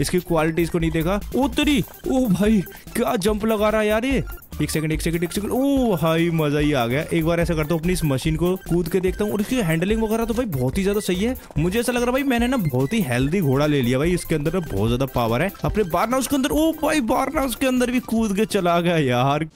इसकी क्वालिटी इसको नहीं देखा ओ तेरी ओ भाई क्या जंप लगा रहा है यार ये एक सेकंड एक सेकंड एक सेकंड ओ भाई मजा ही आ गया एक बार ऐसा करता हूँ अपनी इस मशीन को कूद के देखता हूँ और इसकी हैंडलिंग वगैरह तो भाई बहुत ही ज्यादा सही है मुझे ऐसा लग रहा है भाई मैंने ना बहुत ही हेल्दी घोड़ा ले लिया भाई इसके अंदर ना बहुत ज्यादा पावर है अपने बारना उसके अंदर ओ भाई बारना उसके अंदर भी कूद के चला गया यार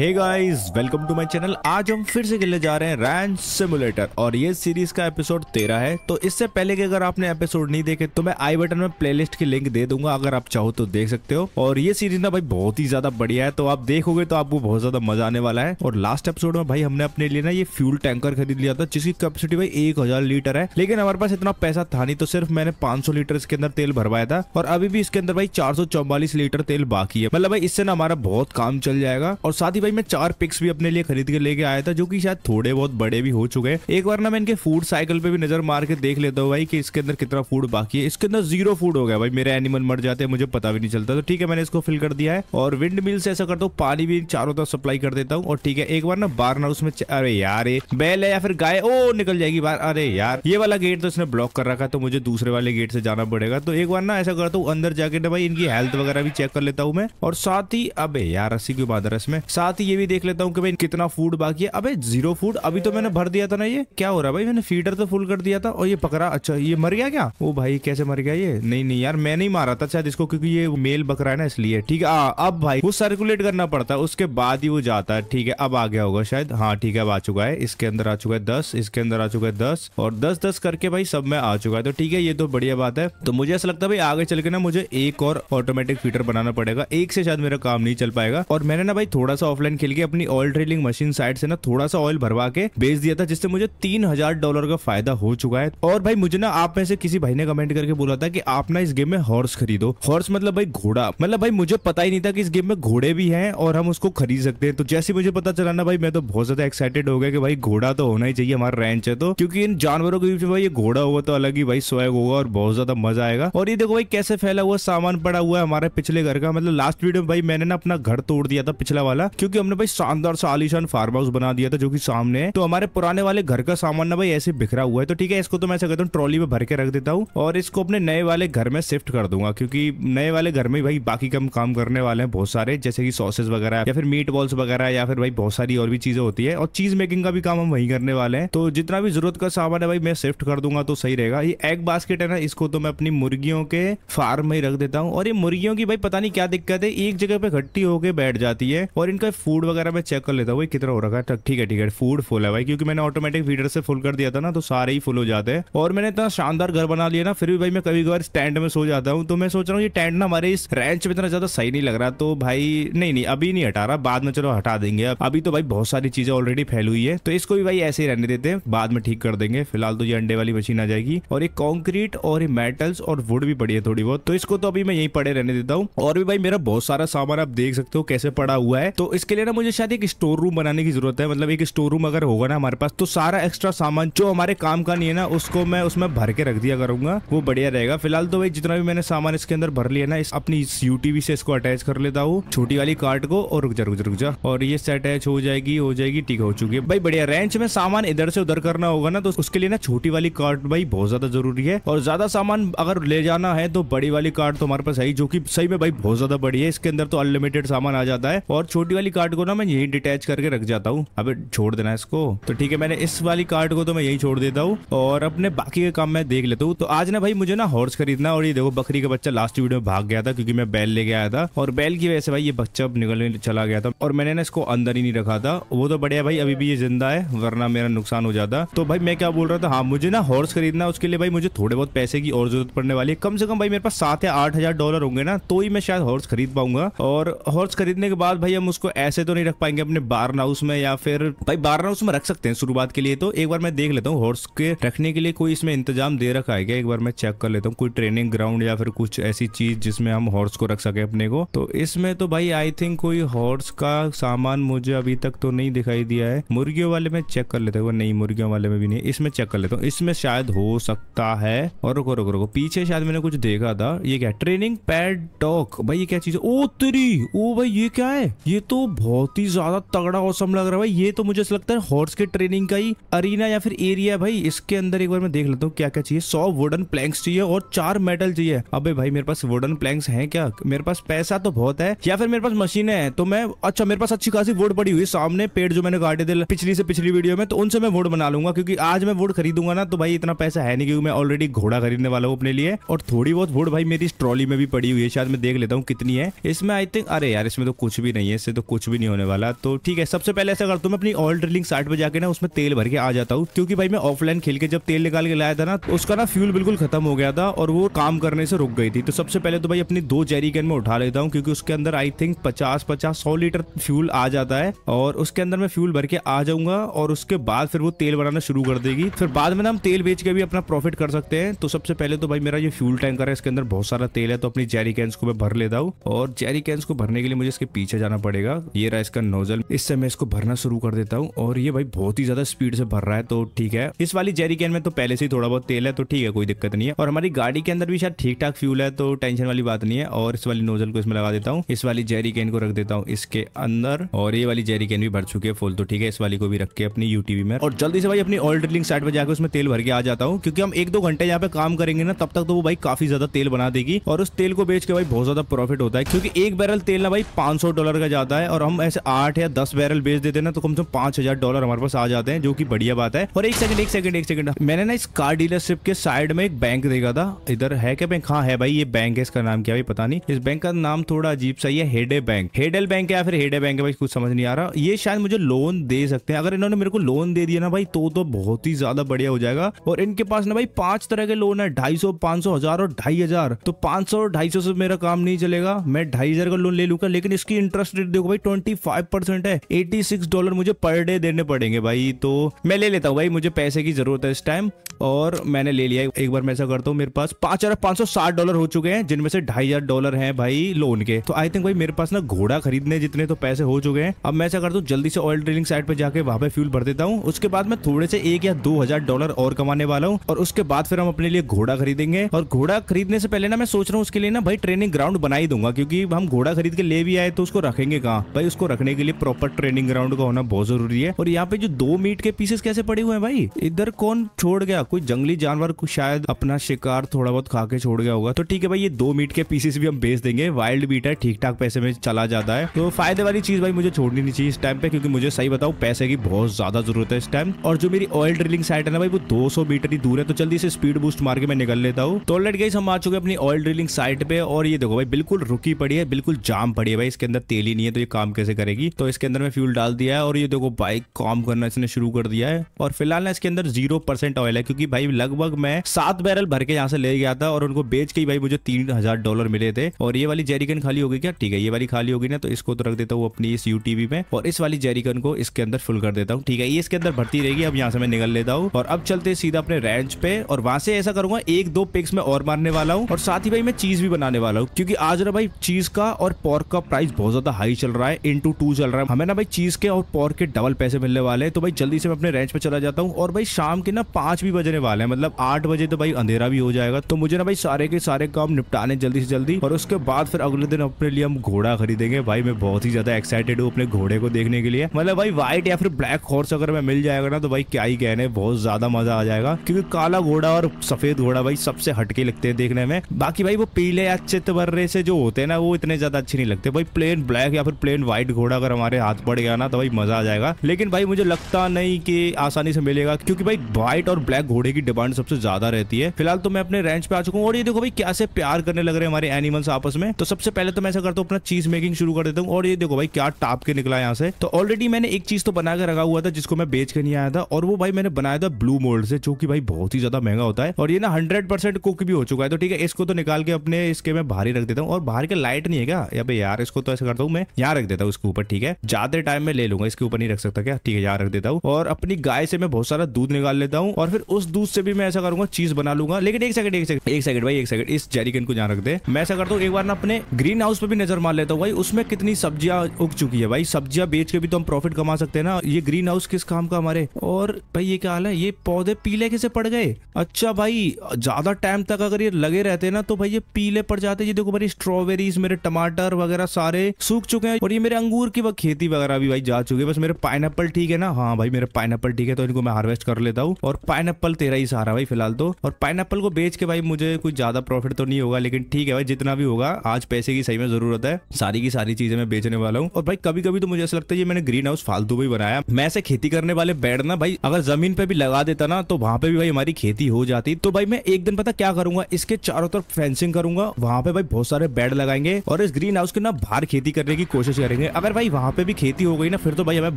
hey guys welcome to my channel आज हम फिर से खेलने जा रहे हैं रैन सिमुलेटर और ये सीरीज का एपिसोड तेरह है तो इससे पहले कि अगर आपने एपिसोड नहीं देखे तो मैं आई बटन में प्लेलिस्ट की लिंक दे दूंगा अगर आप चाहो तो देख सकते हो और ये सीरीज ना भाई बहुत ही ज्यादा बढ़िया है तो आप देखोगे तो आपको बहुत ज्यादा मजा आने वाला है और लास्ट एपिसोड में भाई हमने अपने लिए ना ये फ्यूल टैंकर खरीद लिया था जिसकी कैपेसिटी भाई एक लीटर है लेकिन हमारे पास इतना पैसा था नहीं तो सिर्फ मैंने पांच लीटर इसके अंदर तेल भरवाया था और अभी भी इसके अंदर भाई चार लीटर तेल बाकी है मतलब भाई इससे ना हमारा बहुत काम चल जाएगा और साथ ही भाई मैं चार पिक्स भी अपने लिए खरीद के लेके आया था जो कि शायद थोड़े बहुत बड़े भी हो चुके हैं एक बार ना मैं इनके फूड साइकिल पे भी नजर मार के देख लेता हूँ भाई कि इसके अंदर कितना फूड बाकी है इसके अंदर जीरो फूड हो गया भाई मेरे एनिमल मर जाते हैं मुझे पता भी नहीं चलता तो ठीक है मैंने इसको फिल कर दिया है और विंड मिल से ऐसा करता हूँ पानी भी चारों तरफ सप्लाई कर देता हूँ और ठीक है एक बार ना बार ना उसमें अरे यार बैल है या फिर गाय ओ निकल जाएगी बार अरे यार ये वाला गेट तो इसने ब्लॉक कर रखा है तो मुझे दूसरे वाले गेट से जाना पड़ेगा तो एक बार ना ऐसा करता हूँ अंदर जाके ना भाई इनकी हेल्थ वगैरह भी चेक कर लेता हूँ मैं और साथ ही अब यार रस्सी क्यों बाधा इसमें साथ साथ ही ये भी देख लेता हूँ कि भाई कितना फूड बाकी है अबे जीरो फूड अभी तो मैंने भर दिया था ना ये क्या हो रहा है भाई मैंने फीडर तो फुल कर दिया था और ये पकड़ा अच्छा ये मर गया क्या वो भाई कैसे मर गया ये नहीं नहीं यार मैं नहीं मारा था शायद इसको क्योंकि ये मेल बकरा है ना इसलिए ठीक है अब भाई वो सर्कुलेट करना पड़ता है उसके बाद ही वो जाता है ठीक है अब आ गया होगा शायद हाँ ठीक है अब आ चुका है इसके अंदर आ चुका है दस इसके अंदर आ चुका है दस और दस दस करके भाई सब में आ चुका है तो ठीक है ये तो बढ़िया बात है तो मुझे ऐसा लगता है भाई आगे चल के ना मुझे एक और ऑटोमेटिक फीटर बनाना पड़ेगा एक से शायद मेरा काम नहीं चल पाएगा और मैंने ना भाई थोड़ा सा ऑफलाइन खेल के अपनी ऑयल ट्रेलिंग मशीन साइड से ना थोड़ा सा ऑयल भरवा के बेच दिया था जिससे मुझे तीन हजार डॉलर का फायदा हो चुका है और भाई मुझे ना आप में से किसी भाई ने कमेंट करके बोला था कि आप ना इस गेम में हॉर्स खरीदो हॉर्स मतलब भाई घोड़ा मतलब भाई मुझे पता ही नहीं था कि इस गेम में घोड़े भी हैं और हम उसको खरीद सकते हैं तो जैसे मुझे पता चला ना भाई मैं तो बहुत ज्यादा एक्साइटेड हो गया कि भाई घोड़ा तो होना ही चाहिए हमारे रेंच है तो क्योंकि इन जानवरों के बीच में भाई ये घोड़ा होगा तो अलग ही भाई स्वयं होगा और बहुत ज्यादा मजा आएगा और ये देखो भाई कैसे फैला हुआ सामान पड़ा हुआ है हमारे पिछले घर का मतलब लास्ट वीडियो में भाई मैंने ना अपना घर तोड़ दिया था पिछला वाला क्योंकि क्योंकि हमने भाई शानदार सा आलिशान फार्म हाउस बना दिया था जो कि सामने तो हमारे पुराने वाले घर का सामान ना भाई ऐसे बिखरा हुआ है तो ठीक है इसको तो मैं ऐसा कहता हूँ ट्रॉली में भर के रख देता हूँ और इसको अपने नए वाले घर में शिफ्ट कर दूंगा क्योंकि नए वाले घर में भाई बाकी कम काम करने वाले हैं बहुत सारे जैसे कि सॉसेस वगैरह या फिर मीट बॉल्स वगैरह या फिर भाई बहुत सारी और भी चीजें होती है और चीज मेकिंग का भी काम हम वही करने वाले हैं तो जितना भी जरूरत का सामान है भाई मैं शिफ्ट कर दूंगा तो सही रहेगा ये एग बास्केट है ना इसको तो मैं अपनी मुर्गियों के फार्म में रख देता हूँ और ये मुर्गियों की भाई पता नहीं क्या दिक्कत है एक जगह पे घट्टी होकर बैठ जाती है और इनका फूड वगैरह मैं चेक कर लेता हूँ भाई कितना हो रखा है ठीक है ठीक है फूड फुल है भाई क्योंकि मैंने ऑटोमेटिक फीडर से फुल कर दिया था ना तो सारे ही फुल हो जाते हैं और मैंने इतना शानदार घर बना लिया ना फिर भी भाई मैं कभी कभार टेंट में सो जाता हूँ तो मैं सोच रहा हूँ ये टेंट ना हमारे इस रेंच में इतना ज्यादा सही नहीं लग रहा तो भाई नहीं नहीं अभी नहीं हटा रहा बाद में चलो हटा देंगे अभी तो भाई बहुत सारी चीजें ऑलरेडी फैल हुई है तो इसको भी भाई ऐसे ही रहने देते हैं बाद में ठीक कर देंगे फिलहाल तो ये अंडे वाली मशीन आ जाएगी और ये कॉन्क्रीट और ये मेटल्स और वुड भी पड़ी है थोड़ी बहुत तो इसको तो अभी मैं यही पड़े रहने देता हूँ और भी भाई मेरा बहुत सारा सामान आप देख सकते हो कैसे पड़ा हुआ है तो इसके इसके लिए ना मुझे शायद एक स्टोर रूम बनाने की जरूरत है मतलब एक स्टोर रूम अगर होगा ना हमारे पास तो सारा एक्स्ट्रा सामान जो हमारे काम का नहीं है ना उसको मैं उसमें भर के रख दिया करूंगा वो बढ़िया रहेगा फिलहाल तो भाई जितना भी मैंने सामान इसके अंदर भर लिया ना इस अपनी यूटीवी से इसको अटैच कर लेता हूँ छोटी वाली कार्ड को और रुक जा रुक जा रुक जा और ये से अटैच हो जाएगी हो जाएगी ठीक हो चुकी है भाई बढ़िया रेंच में सामान इधर से उधर करना होगा ना तो उसके लिए ना छोटी वाली कार्ड भाई बहुत ज्यादा जरूरी है और ज्यादा सामान अगर ले जाना है तो बड़ी वाली कार्ड तो हमारे पास है जो की सही में भाई बहुत ज्यादा बड़ी है इसके अंदर तो अनलिमिटेड सामान आ जाता है और छोटी वाली कार्ड को ना मैं यही डिटेच करके रख जाता हूँ अब छोड़ देना इसको तो ठीक है मैंने इस वाली कार्ड को तो मैं यही छोड़ देता हूँ और अपने बाकी के काम मैं देख लेता हूँ तो आज ना भाई मुझे ना हॉर्स खरीदना और ये देखो बकरी का बच्चा लास्ट वीडियो में भाग गया था क्योंकि मैं बैल लेके आया था और बैल की वजह से भाई ये बच्चा अब निकलने चला गया था और मैंने ना इसको अंदर ही नहीं रखा था वो तो बढ़िया भाई अभी भी ये जिंदा है वरना मेरा नुकसान हो जाता तो भाई मैं क्या बोल रहा था हाँ मुझे ना हॉर्स खरीदना उसके लिए भाई मुझे थोड़े बहुत पैसे की और जरूरत पड़ने वाली है कम से कम भाई मेरे पास सात या आठ हजार डॉलर होंगे ना तो ही मैं शायद हॉर्स खरीद पाऊंगा और हॉर्स खरीदने के बाद भाई हम उसको ऐसे ऐसे तो नहीं रख पाएंगे अपने बार्न हाउस में या फिर भाई बार्न हाउस में रख सकते हैं शुरुआत के लिए तो एक बार मैं देख लेता हूँ हॉर्स के रखने के लिए कोई इसमें इंतजाम दे रखा है क्या एक बार मैं चेक कर लेता हूँ कोई ट्रेनिंग ग्राउंड या फिर कुछ ऐसी चीज जिसमें हम हॉर्स को रख सके अपने को तो इसमें तो भाई आई थिंक कोई हॉर्स का सामान मुझे अभी तक तो नहीं दिखाई दिया है मुर्गियों वाले में चेक कर लेते हैं नहीं मुर्गियों वाले में भी नहीं इसमें चेक कर लेता हूँ इसमें शायद हो सकता है और रुको रुको रुको पीछे शायद मैंने कुछ देखा था ये क्या ट्रेनिंग पैड डॉक भाई ये क्या चीज है ओ तेरी ओ भाई ये क्या है ये तो बहुत ही ज्यादा तगड़ा मौसम लग रहा है भाई ये तो मुझे लगता है हॉर्स के ट्रेनिंग का ही अरीना या फिर एरिया भाई इसके अंदर एक बार मैं देख लेता हूँ क्या क्या चाहिए सौ वुडन प्लैंक्स चाहिए और चार मेटल चाहिए अबे भाई मेरे पास वुडन प्लैंक्स हैं क्या मेरे पास पैसा तो बहुत है या फिर मेरे पास मशीने हैं तो मैं अच्छा मेरे पास अच्छी खासी वुड पड़ी हुई सामने पेड़ जो मैंने काटे थे पिछली से पिछली वीडियो में तो उनसे मैं वुड बना लूंगा क्योंकि आज मैं वुड खरीदूंगा ना तो भाई इतना पैसा है नहीं क्योंकि मैं ऑलरेडी घोड़ा खरीदने वाला हूँ अपने लिए और थोड़ी बहुत वुड भाई मेरी ट्रॉली में भी पड़ी हुई है शायद मैं देख लेता हूँ कितनी है इसमें आई थिंक अरे यार इसमें तो कुछ भी नहीं है इससे तो कुछ भी नहीं होने वाला तो ठीक है सबसे पहले ऐसा करता हूँ मैं अपनी ऑल ड्रिलिंग साइट पर जाकर ना उसमें तेल भर के आ जाता हूँ क्योंकि भाई मैं ऑफलाइन खेल के जब तेल निकाल के लाया था ना तो उसका ना फ्यूल बिल्कुल खत्म हो गया था और वो काम करने से रुक गई थी तो सबसे पहले तो भाई अपनी दो जेरी कैन में उठा लेता हूँ क्योंकि उसके अंदर आई थिंक पचास पचास सौ लीटर फ्यूल आ जाता है और उसके अंदर मैं फ्यूल भर के आ जाऊंगा और उसके बाद फिर वो तेल बनाना शुरू कर देगी फिर बाद में ना हम तेल बेच के भी अपना प्रॉफिट कर सकते हैं तो सबसे पहले तो भाई मेरा ये फ्यूल टैंकर है इसके अंदर बहुत सारा तेल है तो अपनी जेरी कैंस को मैं भर लेता हूँ और जेरी कैंस को भरने के लिए मुझे इसके पीछे जाना पड़ेगा ये रहा इसका नोजल इससे मैं इसको भरना शुरू कर देता हूँ और ये भाई बहुत ही ज्यादा स्पीड से भर रहा है तो ठीक है इस वाली जेरी कैन में तो पहले से ही थोड़ा बहुत तेल है तो ठीक है कोई दिक्कत नहीं है और हमारी गाड़ी के अंदर भी शायद ठीक ठाक फ्यूल है तो टेंशन वाली बात नहीं है और इस वाली नोजल को इसमें लगा देता हूँ इस वाली जेरी कैन को रख देता हूँ इसके अंदर और ये वाली जेरी कैन भी भर चुकी है फुल तो ठीक है इस वाली को भी रख के अपनी यूटीवी में और जल्दी से भाई अपनी ऑल ड्रिलिंग साइड पर जाकर उसमें तेल भर के आ जाता हूँ क्योंकि हम एक दो घंटे यहाँ पे काम करेंगे ना तब तक तो वो भाई काफी ज्यादा तेल बना देगी और उस तेल को बेच के भाई बहुत ज्यादा प्रॉफिट होता है क्योंकि एक बैरल तेल ना भाई पांच डॉलर का जाता है और और हम ऐसे आठ या दस बैरल बेच देते ना तो कम से कम पांच हजार डॉलर हमारे पास आ जाते हैं जो कि बढ़िया बात है और एक सेकंड एक सेकंड एक सेकंड मैंने ना इस कार डीलरशिप के साइड में एक बैंक देखा था इधर है क्या बैंक हाँ है भाई ये बैंक है इसका नाम क्या भाई पता नहीं इस बैंक का नाम थोड़ा अजीब सा ही है हेडे बैंक हेडल बैंक है या फिर हेडे बैंक है भाई कुछ समझ नहीं आ रहा ये शायद मुझे लोन दे सकते हैं अगर इन्होंने मेरे को लोन दे दिया ना भाई तो तो बहुत ही ज्यादा बढ़िया हो जाएगा और इनके पास ना भाई पांच तरह के लोन है ढाई सौ पांच सौ हजार और ढाई हजार तो पांच सौ ढाई सौ से मेरा काम नहीं चलेगा मैं ढाई हजार का लोन ले लूंगा लेकिन इसकी इंटरेस्ट रेट देखो भाई ट्वेंटी है एटी सिक्स डॉलर मुझे पर डे देने पड़ेंगे भाई तो मैं ले लेता हूँ भाई मुझे पैसे की जरूरत है इस टाइम और मैंने ले लिया एक बार मैं ऐसा करता हूँ मेरे पास पांच हजार पांच सौ साठ डॉलर हो चुके हैं जिनमें से ढाई हजार डॉलर है भाई लोन के तो आई थिंक भाई मेरे पास ना घोड़ा खरीदने जितने तो पैसे हो चुके हैं अब मैं ऐसा करता हूँ जल्दी से ऑयल ड्रिलिंग साइड पर जाके वहां पे फ्यूल भर देता हूँ उसके बाद मैं थोड़े से एक या दो हजार डॉलर और कमाने वाला हूँ और उसके बाद फिर हम अपने लिए घोड़ा खरीदेंगे और घोड़ा खरीदने से पहले ना मैं सोच रहा हूँ उसके लिए ना भाई ट्रेनिंग ग्राउंड बना ही दूंगा क्योंकि हम घोड़ा खरीद के ले भी आए तो उसको रखेंगे कहाँ भाई उसको रखने के लिए प्रॉपर ट्रेनिंग ग्राउंड का होना बहुत जरूरी है और यहाँ पे जो दो मीट के पीसेस कैसे पड़े हुए हैं भाई इधर कौन छोड़ गया कोई जंगली जानवर को शायद अपना शिकार थोड़ा बहुत खा के छोड़ गया होगा तो ठीक है भाई ये दो मीट के पीसेस भी हम बेच देंगे वाइल्ड मीट है ठीक ठाक पैसे में चला जाता है तो फायदे वाली चीज भाई मुझे छोड़नी नहीं चाहिए इस टाइम पे क्योंकि मुझे सही बताओ पैसे की बहुत ज्यादा जरूरत है इस टाइम और जो मेरी ऑयल ड्रिलिंग साइट है ना भाई वो दो मीटर ही दूर है तो जल्दी से स्पीड बूस्ट मार के मैं निकल लेता हूँ तो लेट गई हम आ चुके अपनी ऑयल ड्रिलिंग साइट पे और ये देखो भाई बिल्कुल रुकी पड़ी है बिल्कुल जाम पड़ी है भाई इसके अंदर तेली नहीं है तो ये काम काम कैसे करेगी तो इसके अंदर मैं फ्यूल डाल दिया है और ये देखो बाइक काम करना इसने शुरू कर दिया है और फिलहाल ना इसके अंदर जीरो परसेंट ऑयल है क्योंकि भाई लगभग मैं सात बैरल भर के यहाँ से ले गया था और उनको बेच के भाई मुझे तीन हजार डॉलर मिले थे और ये वाली जेरिकन खाली होगी क्या ठीक है ये वाली खाली होगी ना तो इसको तो रख देता हूँ अपनी इस यूटीवी में और इस वाली जेरिकन को इसके अंदर फुल कर देता हूँ ठीक है ये इसके अंदर भरती रहेगी अब यहाँ से मैं निकल लेता हूँ और अब चलते सीधा अपने रेंच पे और वहां से ऐसा करूंगा एक दो पिक्स में और मारने वाला हूँ और साथ ही भाई मैं चीज भी बनाने वाला हूँ क्योंकि आज ना भाई चीज का और पॉर्क का प्राइस बहुत ज्यादा हाई चल रहा है इन टू टू चल रहा है हमें ना भाई चीज के और पॉर के डबल पैसे मिलने वाले हैं तो भाई जल्दी से मैं अपने रेंच पे चला जाता हूँ और भाई शाम के ना पांच भी बजने वाले हैं मतलब आठ बजे तो भाई अंधेरा भी हो जाएगा तो मुझे ना भाई सारे के सारे काम निपटाने जल्दी से जल्दी और उसके बाद फिर अगले दिन अपने लिए हम घोड़ा खरीदेंगे भाई मैं बहुत ही ज्यादा एक्साइटेड हूँ अपने घोड़े को देखने के लिए मतलब भाई व्हाइट या फिर ब्लैक हॉर्स अगर मैं मिल जाएगा ना तो भाई क्या ही कहने बहुत ज्यादा मजा आ जाएगा क्योंकि काला घोड़ा और सफेद घोड़ा भाई सबसे हटके लगते हैं देखने में बाकी भाई वो पीले या चित से जो होते हैं ना वो इतने ज्यादा अच्छे नहीं लगते भाई प्लेन ब्लैक या फिर प्लेन व्हाइट घोड़ा अगर हमारे हाथ पड़ गया ना तो भाई मजा आ जाएगा लेकिन भाई मुझे लगता नहीं कि आसानी से मिलेगा क्योंकि भाई व्हाइट और ब्लैक घोड़े की डिमांड सबसे ज्यादा रहती है फिलहाल तो मैं अपने रेंच पे आ चुका हूँ और ये देखो भाई कैसे प्यार करने लग रहे हैं हमारे एनिमल्स आपस में तो सबसे पहले तो मैं ऐसा करता हूँ अपना चीज मेकिंग शुरू कर देता हूँ और ये देखो भाई क्या टाप के निकला यहाँ से तो ऑलरेडी मैंने एक चीज तो बना के रखा हुआ था जिसको मैं बेच के नहीं आया था और वो भाई मैंने बनाया था ब्लू मोल्ड से जो कि भाई बहुत ही ज्यादा महंगा होता है और ये ना हंड्रेड परसेंट कुक भी हो चुका है तो ठीक है इसको तो निकाल के अपने इसके मैं भारी रख देता हूँ और बाहर के लाइट नहीं है क्या यार इसको तो ऐसा करता हूँ मैं यहाँ रख देता देता हूँ इसके ऊपर ठीक है ज्यादा टाइम में ले लूंगा इसके ऊपर नहीं रख सकता क्या ठीक है यहाँ रख देता हूँ और अपनी गाय से मैं बहुत सारा दूध निकाल लेता हूँ और फिर उस दूध से भी मैं ऐसा करूंगा चीज बना लूंगा लेकिन एक सेकंड एक सेकंड एक सेकंड भाई एक सेकंड इस जेरिकन को जहाँ रख दे मैं ऐसा करता हूँ एक बार ना अपने ग्रीन हाउस पर भी नजर मार लेता हूँ भाई उसमें कितनी सब्जियां उग चुकी है भाई सब्जियां बेच के भी तो हम प्रॉफिट कमा सकते हैं ना ये ग्रीन हाउस किस काम का हमारे और भाई ये क्या हाल है ये पौधे पीले कैसे पड़ गए अच्छा भाई ज्यादा टाइम तक अगर ये लगे रहते ना तो भाई ये पीले पड़ जाते ये देखो भाई स्ट्रॉबेरीज मेरे टमाटर वगैरह सारे सूख चुके हैं और ये मेरे अंगूर की वह खेती वगैरह भी भाई जा चुकी है बस मेरे पाइन ठीक है ना हाँ भाई मेरे पाइन ठीक है तो इनको मैं हार्वेस्ट कर लेता हूँ और पाइनएप्पल तेरा ही सहारा भाई फिलहाल तो और पाइनएप्पल को बेच के भाई मुझे कुछ ज्यादा प्रॉफिट तो नहीं होगा लेकिन ठीक है भाई जितना भी होगा आज पैसे की सही में जरूरत है सारी की सारी चीजें मैं बेचने वाला हूँ और भाई कभी कभी तो मुझे ऐसा लगता है ये मैंने ग्रीन हाउस फालतू भी बनाया मैं ऐसे खेती करने वाले बेड ना भाई अगर जमीन पे भी लगा देता ना तो वहां पे भी भाई हमारी खेती हो जाती तो भाई मैं एक दिन पता क्या करूंगा इसके चारों तरफ फेंसिंग करूंगा वहां पे भाई बहुत सारे बेड लगाएंगे और इस ग्रीन हाउस के ना बाहर खेती करने की कोशिश करेंगे अगर भाई वहाँ पे भी खेती हो गई ना फिर तो भाई हमें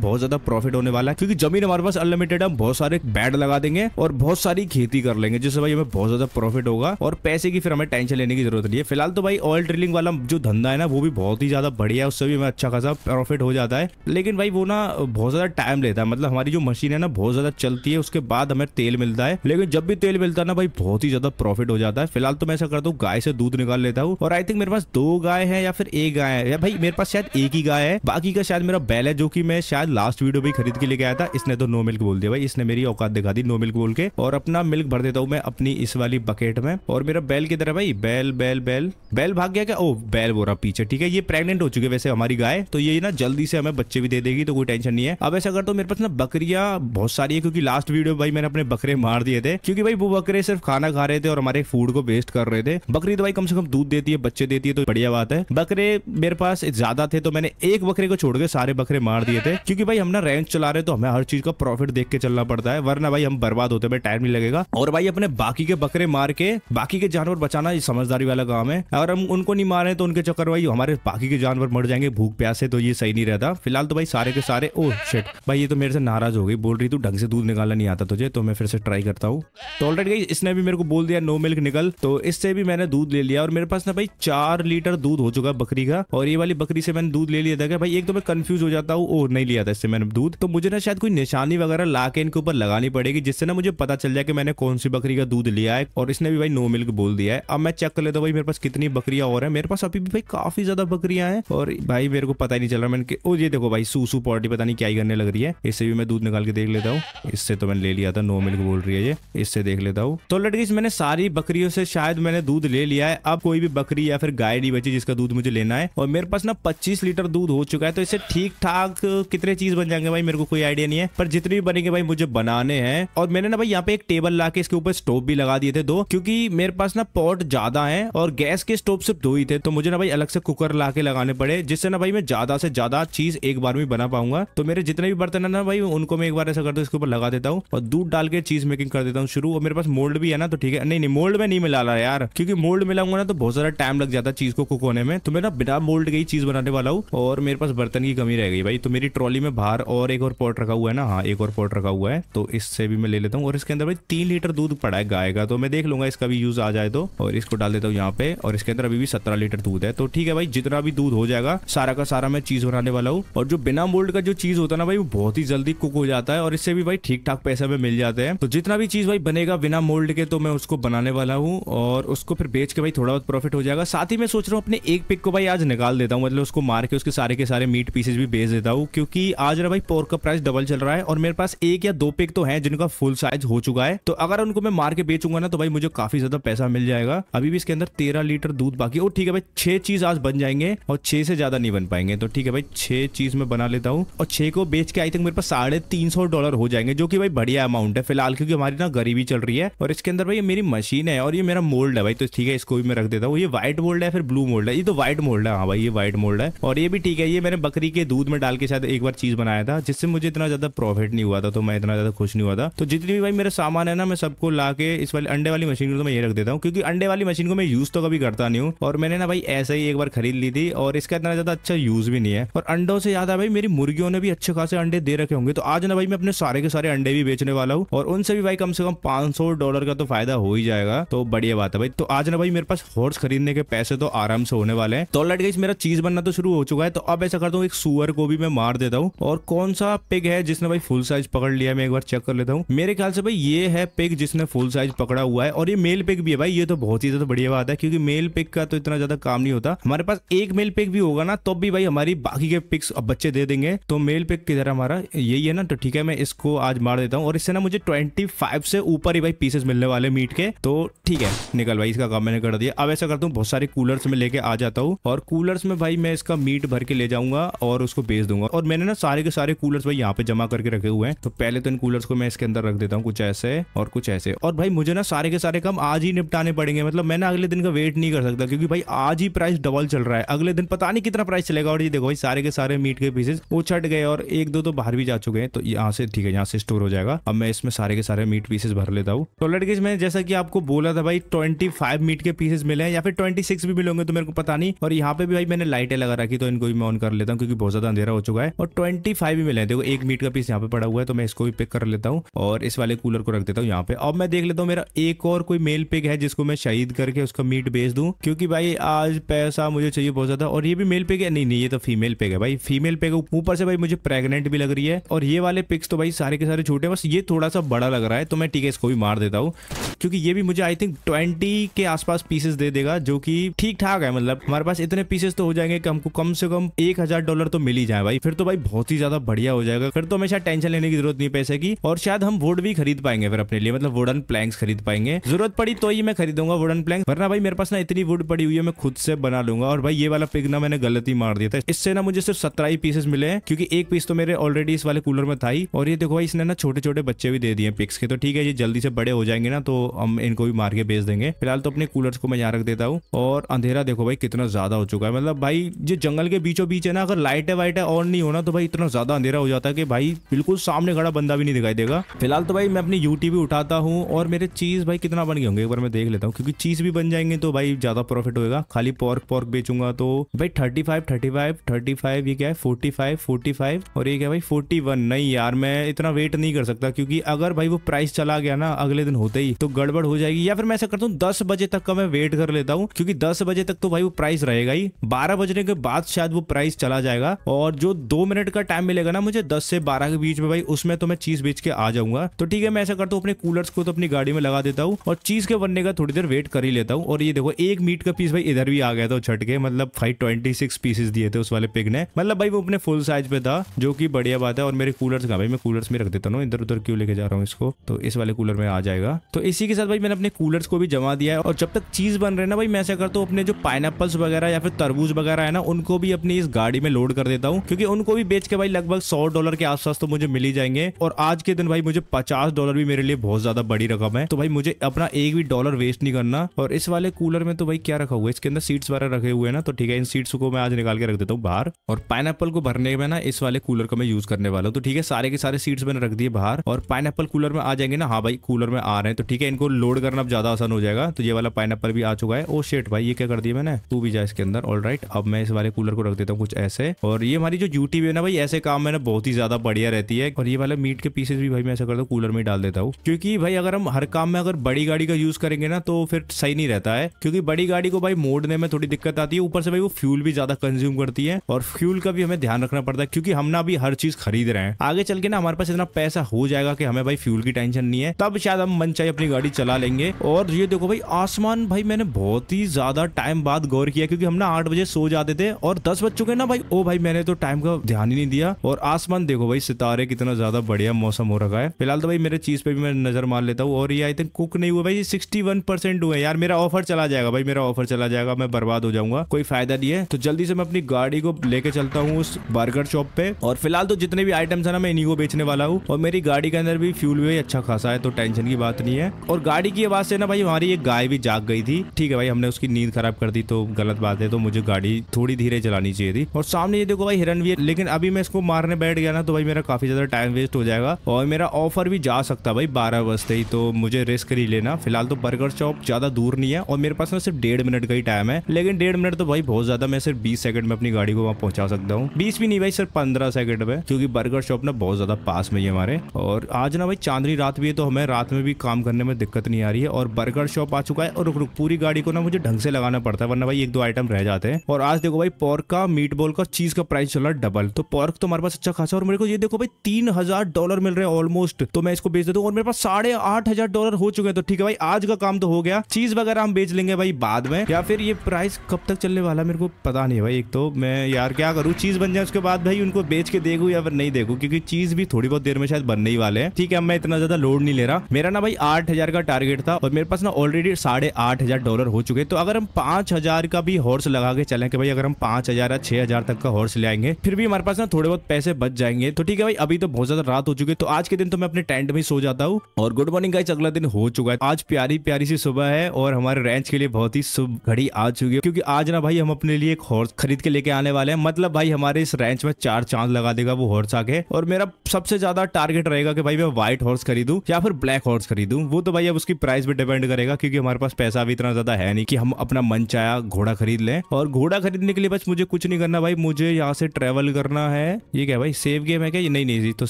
बहुत ज्यादा प्रॉफिट होने वाला है क्योंकि जमीन हमारे पास अनलिमिटेड हम बहुत सारे बेड लगा देंगे और बहुत सारी खेती कर लेंगे जिससे भाई हमें बहुत ज्यादा प्रॉफिट होगा और पैसे की फिर हमें टेंशन लेने की जरूरत नहीं है फिलहाल तो भाई ऑयल ड्रिलिंग वाला जो धंधा है ना वो भी बहुत ही ज्यादा बढ़िया है उससे भी हमें अच्छा खासा प्रॉफिट हो जाता है लेकिन भाई वो ना बहुत ज्यादा टाइम लेता है मतलब हमारी जो मशीन है ना बहुत ज्यादा चलती है उसके बाद हमें तेल मिलता है लेकिन जब भी तेल मिलता है ना भाई बहुत ही ज्यादा प्रॉफिट हो जाता है फिलहाल तो मैं ऐसा करता हूँ गाय से दूध निकाल लेता हूँ और आई थिंक मेरे पास दो गाय है या फिर एक गाय है या भाई मेरे पास शायद एक ही गाय है बाकी का शायद मेरा बैल है जो की मैं शायद लास्ट वीडियो भी खरीद के लेके आया था इसने तो नो मिल्क बोल दिया भाई इसने मेरी औकात दिखा दी नो मिल्क बोल के और अपना मिल्क भर देता हूँ मैं अपनी इस वाली बकेट में और मेरा बैल किधर है भाई बैल बैल बैल बैल भाग गया क्या ओ बैल बो रहा पीछे ठीक है ये प्रेगनेंट हो चुकी है वैसे हमारी गाय तो ये ना जल्दी से हमें बच्चे भी दे देगी तो कोई टेंशन नहीं है अब ऐसा कर तो मेरे पास ना बकरिया बहुत सारी है क्योंकि लास्ट वीडियो भाई मैंने अपने बकरे मार दिए थे क्योंकि भाई वो बकरे सिर्फ खाना खा रहे थे और हमारे फूड को वेस्ट कर रहे थे बकरी तो भाई कम से कम दूध देती है बच्चे देती है तो बढ़िया बात है बकरे मेरे पास ज्यादा थे तो मैंने एक बकरे को छोड़ के सारे बकरे मार दिए थे क्योंकि भाई हम ना रेंज चला रहे तो हमें हर चीज का प्रॉफिट देख के चलना पड़ता है वरना भाई हम बर्बाद होते भाई टाइम नहीं लगेगा और भाई अपने बाकी के बकरे मार के बाकी के जानवर बचाना ये समझदारी वाला काम है अगर हम उनको नहीं मारे तो उनके चक्कर भाई हमारे बाकी के जानवर मर जाएंगे भूख प्यास से तो ये सही नहीं रहता फिलहाल तो भाई सारे के सारे ओ oh शेट भाई ये तो मेरे से नाराज हो गई बोल रही तू ढंग से दूध निकालना नहीं आता तुझे तो मैं फिर से ट्राई करता हूँ तो ऑलरेडी गई इसने भी मेरे को बोल दिया नो मिल्क निकल तो इससे भी मैंने दूध ले लिया और मेरे पास ना भाई चार लीटर दूध हो चुका बकरी का और ये वाली बकरी से मैंने दूध ले लिया था भाई एक तो मैं कंफ्यूज हो जाता हूँ और नहीं लिया था इससे मैंने दूध तो मुझे ना शायद कोई निशानी वगैरह ला के इनके ऊपर लगानी पड़ेगी जिससे ना मुझे पता चल जाए कि मैंने कौन सी बकरी का दूध लिया है और इसने भी भाई नो मिल्क बोल दिया है अब मैं चेक कर लेता हूँ भाई मेरे पास कितनी बकरियां और है मेरे पास अभी भी भाई काफी ज्यादा बकरियां हैं और भाई मेरे को पता ही नहीं चल रहा मैंने और ये देखो भाई सूसू पार्टी पता नहीं क्या ही करने लग रही है इससे भी मैं दूध निकाल के देख लेता हूँ इससे तो मैंने ले लिया था नो मिल्क बोल रही है ये इससे देख लेता हूँ तो लड़की मैंने सारी बकरियों से शायद मैंने दूध ले लिया है अब कोई भी बकरी या फिर गाय नहीं बची जिसका दूध मुझे लेना है और मेरे पास ना पच्चीस लीटर दूध हो चुका है तो इससे ठीक ठाक कितने चीज बन जाएंगे भाई मेरे को कोई आइडिया नहीं है पर जितने भी बनेंगे भाई मुझे बनाने हैं और मैंने ना भाई यहाँ पे एक टेबल ला इसके ऊपर स्टोव भी लगा दिए थे दो क्योंकि मेरे पास ना पॉट ज्यादा है और गैस के स्टोव सिर्फ दो ही थे तो मुझे ना भाई अलग से कुकर ला के लगाने पड़े जिससे ना भाई मैं ज्यादा से ज्यादा चीज एक बार में बना पाऊंगा तो मेरे जितने भी बर्तन है ना भाई उनको मैं एक बार ऐसा करता हूँ इसके ऊपर लगा देता हूँ और दूध डाल के चीज मेकिंग कर देता हूँ शुरू और मेरे पास मोल्ड भी है ना तो ठीक है नहीं नहीं मोल्ड में नहीं मिला रहा यार क्योंकि मोल्ड मिलाऊंगा ना तो बहुत सारा टाइम लग जाता है चीज को कुक होने में तो मैं ना बिना मोल्ड के ही चीज बनाने वाला हूँ और मेरे पास बर्तन की कमी रह गई भाई तो मेरी ट्रॉली में बाहर और एक और पॉट रखा हुआ है ना हाँ एक और पॉट रखा हुआ है तो इससे भी मैं ले लेता हूँ और इसके अंदर भाई तीन लीटर दूध पड़ा है गाय का तो मैं देख लूंगा इसका भी यूज आ जाए तो और इसको डाल देता हूँ यहाँ पे और इसके अंदर अभी भी सत्रह लीटर दूध है तो ठीक है भाई जितना भी दूध हो जाएगा सारा का सारा मैं चीज बनाने वाला हूँ और जो बिना मोल्ड का जो चीज होता है ना भाई वो बहुत ही जल्दी कुक हो जाता है और इससे भी भाई ठीक ठाक पैसा में मिल जाते हैं तो जितना भी चीज भाई बनेगा बिना मोल्ड के तो मैं उसको बनाने वाला हूँ और उसको फिर बेच के भाई थोड़ा बहुत प्रॉफिट हो जाएगा साथ ही मैं सोच रहा हूँ अपने एक पिक को भाई आज निकाल देता हूँ मतलब उसको मार के उसके सारे के सारे मीट पीसेज भी भेज देता हूँ क्योंकि आज रहा भाई पोर्क का प्राइस डबल चल रहा है और मेरे पास एक या दो पिक तो है जिनका फुल साइज हो चुका है तो अगर उनको मैं मार के बेचूंगा ना तो भाई मुझे काफी ज्यादा पैसा मिल जाएगा अभी भी इसके अंदर तेरह लीटर दूध बाकी और ठीक है भाई छह चीज आज बन जाएंगे और छह से ज्यादा नहीं बन पाएंगे तो ठीक है भाई छह चीज मैं बना लेता हूँ और छह को बेच के आई थिंक मेरे पास साढ़े तीन सौ डॉलर हो जाएंगे जो कि भाई बढ़िया अमाउंट है फिलहाल क्योंकि हमारी ना गरीबी चल रही है और इसके अंदर भाई मेरी मशीन है और ये मेरा मोल्ड है भाई तो ठीक है इसको भी मैं रख देता हूँ ये व्हाइट मोल्ड है फिर ब्लू मोल्ड है ये तो व्हाइट मोल्ड है हाँ भाई ये व्हाइट मोल्ड है और ये भी ठीक है ये मैंने बकरी के दूध में डाल के शायद एक बार चीज़ बनाया था जिससे मुझे इतना ज़्यादा प्रॉफिट नहीं हुआ था तो मैं इतना ज़्यादा खुश नहीं हुआ था तो जितनी भी भाई मेरा सामान है ना मैं सबको ला के इस वाली अंडे वाली मशीन को तो मैं ये रख देता हूँ क्योंकि अंडे वाली मशीन को मैं यूज़ तो कभी करता नहीं हूँ और मैंने ना भाई ऐसा ही एक बार खरीद ली थी और इसका इतना ज़्यादा अच्छा यूज़ भी नहीं है और अंडों से याद है भाई मेरी मुर्गियों ने भी अच्छे खासे अंडे दे रखे होंगे तो आज ना भाई मैं अपने सारे के सारे अंडे भी बेचने वाला हूँ और उनसे भी भाई कम से कम पांच डॉलर का तो फायदा हो ही जाएगा तो बढ़िया बात है भाई तो आज ना भाई मेरे पास हॉर्स खरीदने के पैसे तो आराम से होने वाले हैं तो लट गई मेरा चीज़ बनना तो शुरू हो चुका हुआ है तो अब ऐसा करता हूँ एक सुअर को भी मैं मार देता हूँ और कौन सा पिग है जिसने भाई फुल साइज पकड़ लिया मैं एक बार चेक कर लेता हूँ मेरे ख्याल से भाई ये है पिग जिसने फुल साइज पकड़ा हुआ है और ये मेल पिग भी है भाई ये तो बहुत ही ज्यादा बढ़िया बात है क्योंकि मेल पिग का तो इतना ज्यादा काम नहीं होता हमारे पास एक मेल पिग भी होगा ना तो भी भाई हमारी बाकी के पिक्स अब बच्चे दे देंगे तो मेल पिग किधर हमारा यही है ना तो ठीक है मैं इसको आज मार देता हूँ और इससे ना मुझे ट्वेंटी फाइव से ऊपर ही भाई पीसेस मिलने वाले मीट के तो ठीक है निकल भाई इसका काम मैंने कर दिया अब ऐसा करता हूँ बहुत सारे कूलर्स में लेके आ जाता हूँ और कूलर्स में भाई मैं इसका मीट भर के ले जाऊंगा और उसको बेच दूंगा और मैंने ना सारे के सारे कूलर्स भाई यहाँ पे जमा करके रखे हुए हैं तो पहले तो इन कूलर्स को मैं इसके अंदर रख देता हूँ कुछ ऐसे और कुछ ऐसे और भाई मुझे ना सारे के सारे काम आज ही निपटाने पड़ेंगे मतलब मैं ना अगले दिन का वेट नहीं कर सकता क्योंकि भाई आज ही प्राइस डबल चल रहा है अगले दिन पता नहीं कितना प्राइस चलेगा और ये देखो भाई सारे के सारे मीट के पीसेस वो छट गए और एक दो तो बाहर भी जा चुके हैं तो यहाँ से ठीक है यहाँ से स्टोर हो जाएगा अब मैं इसमें सारे के सारे मीट पीसेस भर लेता हूँ तो लड़के मैं जैसा की आपको बोला था भाई ट्वेंटी मीट के पीसेस मिले हैं या फिर ट्वेंटी भी मिलेंगे तो मेरे को पता नहीं और यहाँ पे भी भाई मैंने लाइटें लगा रखी तो इनको को भी मैं ऑन कर लेता हूँ क्योंकि बहुत ज्यादा अंधेरा हो चुका है और ट्वेंटी फाइव भी मिले देखो एक मीट का पीस यहाँ पे पड़ा हुआ है तो मैं इसको भी पिक कर लेता हूँ और इस वाले कूलर को रख देता हूँ यहाँ पे अब मैं देख लेता हूँ मेरा एक और कोई मेल पिक है जिसको मैं शहीद करके उसका मीट बेच दू क्योंकि भाई आज पैसा मुझे चाहिए बहुत ज्यादा और ये भी मेल पिक है नहीं नहीं ये तो फीमेल पिक है भाई फीमेल पिक ऊपर से भाई मुझे प्रेगनेंट भी लग रही है और ये वाले पिक्स तो भाई सारे के सारे छोटे बस ये थोड़ा सा बड़ा लग रहा है तो मैं ठीक है इसको भी मार देता हूँ क्योंकि ये भी मुझे आई थिंक ट्वेंटी के आसपास पीसेस दे देगा जो कि ठीक ठाक है मतलब हमारे पास इतने पीसेस तो हो जाएंगे कि हमको कम से कम एक हजार डॉलर तो मिल ही जाए भाई फिर तो भाई बहुत ही ज्यादा बढ़िया हो जाएगा फिर तो हमेशा टेंशन लेने की जरूरत नहीं पैसे की और शायद हम वुड भी खरीद पाएंगे फिर अपने लिए मतलब वुडन प्लैंग खरीद पाएंगे जरूरत पड़ी तो ही मैं खरीदूंगा वुडन प्लैंग वरना भाई मेरे पास ना इतनी वुड पड़ी हुई है मैं खुद से बना लूंगा और भाई ये वाला पिक ना मैंने गलती मार दिया था इससे ना मुझे सिर्फ सत्रह ही पीसेस मिले हैं क्योंकि एक पीस तो मेरे ऑलरेडी इस वाले कूलर में था ही और ये देखो भाई इसने ना छोटे छोटे बच्चे भी दे दिए पिक्स के तो ठीक है ये जल्दी से बड़े हो जाएंगे ना तो हम इनको भी मार के बेच देंगे फिलहाल तो अपने कूलर्स को मैं यहाँ रख देता हूँ और अंधेरा देखो भाई कितना ज्यादा हो चुका है मतलब भाई जो जंगल के बीचों बीच है ना अगर वाइट है ऑन नहीं होना तो भाई इतना ज्यादा अंधेरा हो जाता है कि भाई बिल्कुल सामने खड़ा बंदा भी नहीं दिखाई देगा फिलहाल तो भाई मैं अपनी यू उठाता हूँ और मेरे चीज भाई कितना बन गए होंगे एक बार मैं देख लेता हूँ क्योंकि चीज भी बन जाएंगे तो भाई ज्यादा प्रॉफिट होगा खाली पॉर्क पॉर्क बेचूंगा तो भाई thirty five thirty five thirty five ये क्या है फोर्टी फाइव फोर्टी फाइव और ये क्या भाई फोर्टी वन नहीं यार मैं इतना वेट नहीं कर सकता क्योंकि अगर भाई वो प्राइस चला गया ना अगले दिन होते ही तो गड़बड़ हो जाएगी या फिर मैं ऐसा करता हूँ दस बजे तक का मैं वेट कर लेता हूँ क्योंकि दस बजे तक तो भाई वो प्राइस रहेगा ही बारह बजने के बाद शायद वो प्राइस चला जाएगा और जो दो मिनट का टाइम मिलेगा ना मुझे दस से बारह के बीच में भाई उसमें तो मैं चीज बेच के आ जाऊंगा तो ठीक है मैं ऐसा करता हूँ अपने कूलर्स को तो अपनी गाड़ी में लगा देता हूँ और चीज के बनने का थोड़ी देर वेट कर ही लेता हूँ और ये देखो एक मीट का पीस भाई इधर भी आ गया था छट के मतलब फाइव ट्वेंटी सिक्स पीसेस दिए थे उस वाले पिग ने मतलब भाई वो अपने फुल साइज पे था जो की बढ़िया बात है और मेरे कूलर्स का भाई मैं कूलर्स में रख देता हूँ इधर उधर क्यों लेके जा रहा हूँ इसको तो इस वाले कूलर में आ जाएगा तो इसी के साथ भाई मैंने अपने कूलर्स को भी जमा दिया है और जब तक चीज बन रहे ना भाई मैं ऐसा करता हूँ अपने जो पाइन वगैरह या फिर तरबूज वगैरह है ना उनको भी अपनी इस गाड़ी में लोड कर देता हूँ क्योंकि उनको भी बेच के भाई लगभग सौ डॉलर के आसपास तो मुझे मिल ही जाएंगे और आज के दिन भाई मुझे पचास डॉलर भी मेरे लिए बहुत ज्यादा बड़ी रकम है तो भाई मुझे अपना एक भी डॉलर वेस्ट नहीं करना और इस वाले कूलर में तो भाई क्या रखा हुआ है इसके अंदर सीट्स वगैरह रखे हुए हैं ना तो ठीक है इन सीट्स को मैं आज निकाल के रख देता हूँ बाहर और पाइन को भरने में ना इस वाले कूलर का मैं यूज करने वाला हूँ तो ठीक है सारे के सारे सीट्स मैंने रख दिए बाहर और पाइन कूलर में आ जाएंगे ना हाँ भाई कूलर में आ रहे हैं तो ठीक है इनको लोड करना अब ज्यादा आसान हो जाएगा तो ये वाला पाइन भी आ चुका है ओ oh शेट भाई ये क्या कर दिया मैंने तू भी जाए इसके अंदर ऑल अब मैं इस वाले कूलर को रख रख देता हूँ कुछ ऐसे और ये हमारी जो ड्यूटी भी है ना भाई ऐसे काम में ना बहुत ही ज्यादा बढ़िया रहती है और ये वाले मीट के पीसेस भी भाई मैं ऐसा करता हूँ कूलर में डाल देता हूँ क्योंकि भाई अगर हम हर काम में अगर बड़ी गाड़ी का यूज करेंगे ना तो फिर सही नहीं रहता है क्योंकि बड़ी गाड़ी को भाई मोड़ने में थोड़ी दिक्कत आती है ऊपर से भाई वो फ्यूल भी ज्यादा कंज्यूम करती है और फ्यूल का भी हमें ध्यान रखना पड़ता है क्योंकि हम ना अभी हर चीज खरीद रहे हैं आगे चल के ना हमारे पास इतना पैसा हो जाएगा कि हमें भाई फ्यूल की टेंशन नहीं है तब शायद हम मन चाहिए अपनी गाड़ी चला लेंगे और ये देखो भाई आसमान भाई मैंने बहुत ही ज्यादा टाइम बाद गौर किया क्योंकि हम ना आठ बजे सो जाते थे और दस दस बज चुके ना भाई ओ भाई मैंने तो टाइम का ध्यान ही नहीं दिया और आसमान देखो भाई सितारे कितना ज्यादा बढ़िया मौसम हो रखा है फिलहाल तो भाई मेरे चीज पे भी मैं नजर मार लेता हूँ और ये आई थिंक कुक नहीं हुआ भाई सिक्सटी वन परसेंट हुए यार मेरा ऑफर चला जाएगा भाई मेरा ऑफर चला जाएगा मैं बर्बाद हो जाऊंगा कोई फायदा नहीं है तो जल्दी से मैं अपनी गाड़ी को लेके चलता हूँ उस बर्गर शॉप पे और फिलहाल तो जितने भी आइटम्स है ना मैं इन्हीं को बेचने वाला हूँ और मेरी गाड़ी के अंदर भी फ्यूल भी अच्छा खासा है तो टेंशन की बात नहीं है और गाड़ी की आवाज से ना भाई हमारी एक गाय भी जाग गई थी ठीक है भाई हमने उसकी नींद खराब कर दी तो गलत बात है तो मुझे गाड़ी थोड़ी धीरे चलानी आनी चाहिए थी और सामने ये देखो भाई हिरन भी है लेकिन अभी मैं इसको मारने बैठ गया ना तो भाई मेरा काफी ज्यादा टाइम वेस्ट हो जाएगा और मेरा ऑफर भी जा सकता भाई बारह बजते ही तो मुझे रिस्क नहीं लेना फिलहाल तो बर्गर शॉप ज्यादा दूर नहीं है और मेरे पास ना सिर्फ डेढ़ मिनट का ही टाइम है लेकिन डेढ़ मिनट तो भाई बहुत ज्यादा मैं सिर्फ बीस सेकंड में अपनी गाड़ी को वहाँ पहुंचा सकता हूँ बीस भी नहीं भाई सिर्फ पंद्रह सेकंड में क्योंकि बर्गर शॉप ना बहुत ज्यादा पास में ही हमारे और आज ना भाई चांदनी रात भी है तो हमें रात में भी काम करने में दिक्कत नहीं आ रही है और बर्गर शॉप आ चुका है और रुक रुक पूरी गाड़ी को ना मुझे ढंग से लगाना पड़ता है वरना भाई एक दो आइटम रह जाते हैं और आज देखो भाई पोर्क का मीट बॉल का चीज का प्राइस चल रहा है डबल तो पर्क तो हमारे पास अच्छा खासा और मेरे को ये देखो भाई तीन हजार डॉलर मिल रहे हैं ऑलमोस्ट तो मैं इसको बेच देता हूँ और मेरे पास साढ़े आठ हजार डॉलर हो चुके हैं तो ठीक है भाई आज का काम तो हो गया चीज वगैरह हम बेच लेंगे भाई बाद में या फिर ये प्राइस कब तक चलने वाला मेरे को पता नहीं भाई एक तो मैं यार क्या करूँ चीज बन जाए उसके बाद भाई उनको बेच के देखू या फिर नहीं देखू क्योंकि चीज भी थोड़ी बहुत देर में शायद बनने ही वाले हैं ठीक है मैं इतना ज्यादा लोड नहीं ले रहा मेरा ना भाई आठ हजार का टारगेट था और मेरे पास ना ऑलरेडी साढ़े आठ हजार डॉलर हो चुके तो अगर हम पांच हजार का भी हॉर्स लगा के चले कि भाई अगर हम पांच हजार या छह हजार तक का हॉर्स ले आएंगे फिर भी हमारे पास ना थोड़े बहुत पैसे बच जाएंगे तो ठीक है भाई अभी तो बहुत ज्यादा रात हो चुकी है तो आज के दिन तो मैं अपने टेंट में सो जाता हूँ और गुड मॉर्निंग गाइज अगला दिन हो चुका है आज प्यारी प्यारी सी सुबह है और हमारे रेंच के लिए बहुत ही शुभ घड़ी आ चुकी है क्योंकि आज ना भाई हम अपने लिए एक हॉर्स खरीद के लेके आने वाले हैं मतलब भाई हमारे इस रेंच में चार चांद लगा देगा वो हॉर्स आके और मेरा सबसे ज्यादा टारगेट रहेगा कि भाई मैं व्हाइट हॉर्स खरीदूं या फिर ब्लैक हॉर्स खरीदूं वो तो भाई अब उसकी प्राइस भी डिपेंड करेगा क्योंकि हमारे पास पैसा भी इतना ज्यादा है नहीं कि हम अपना मन चाया घोड़ा खरीद लें और घोड़ा खरीदने के लिए बस मुझे कुछ नहीं करना भाई मुझे यहाँ से ट्रेवल करना है ये क्या भाई सेव गेम है क्या ये नहीं नहीं तो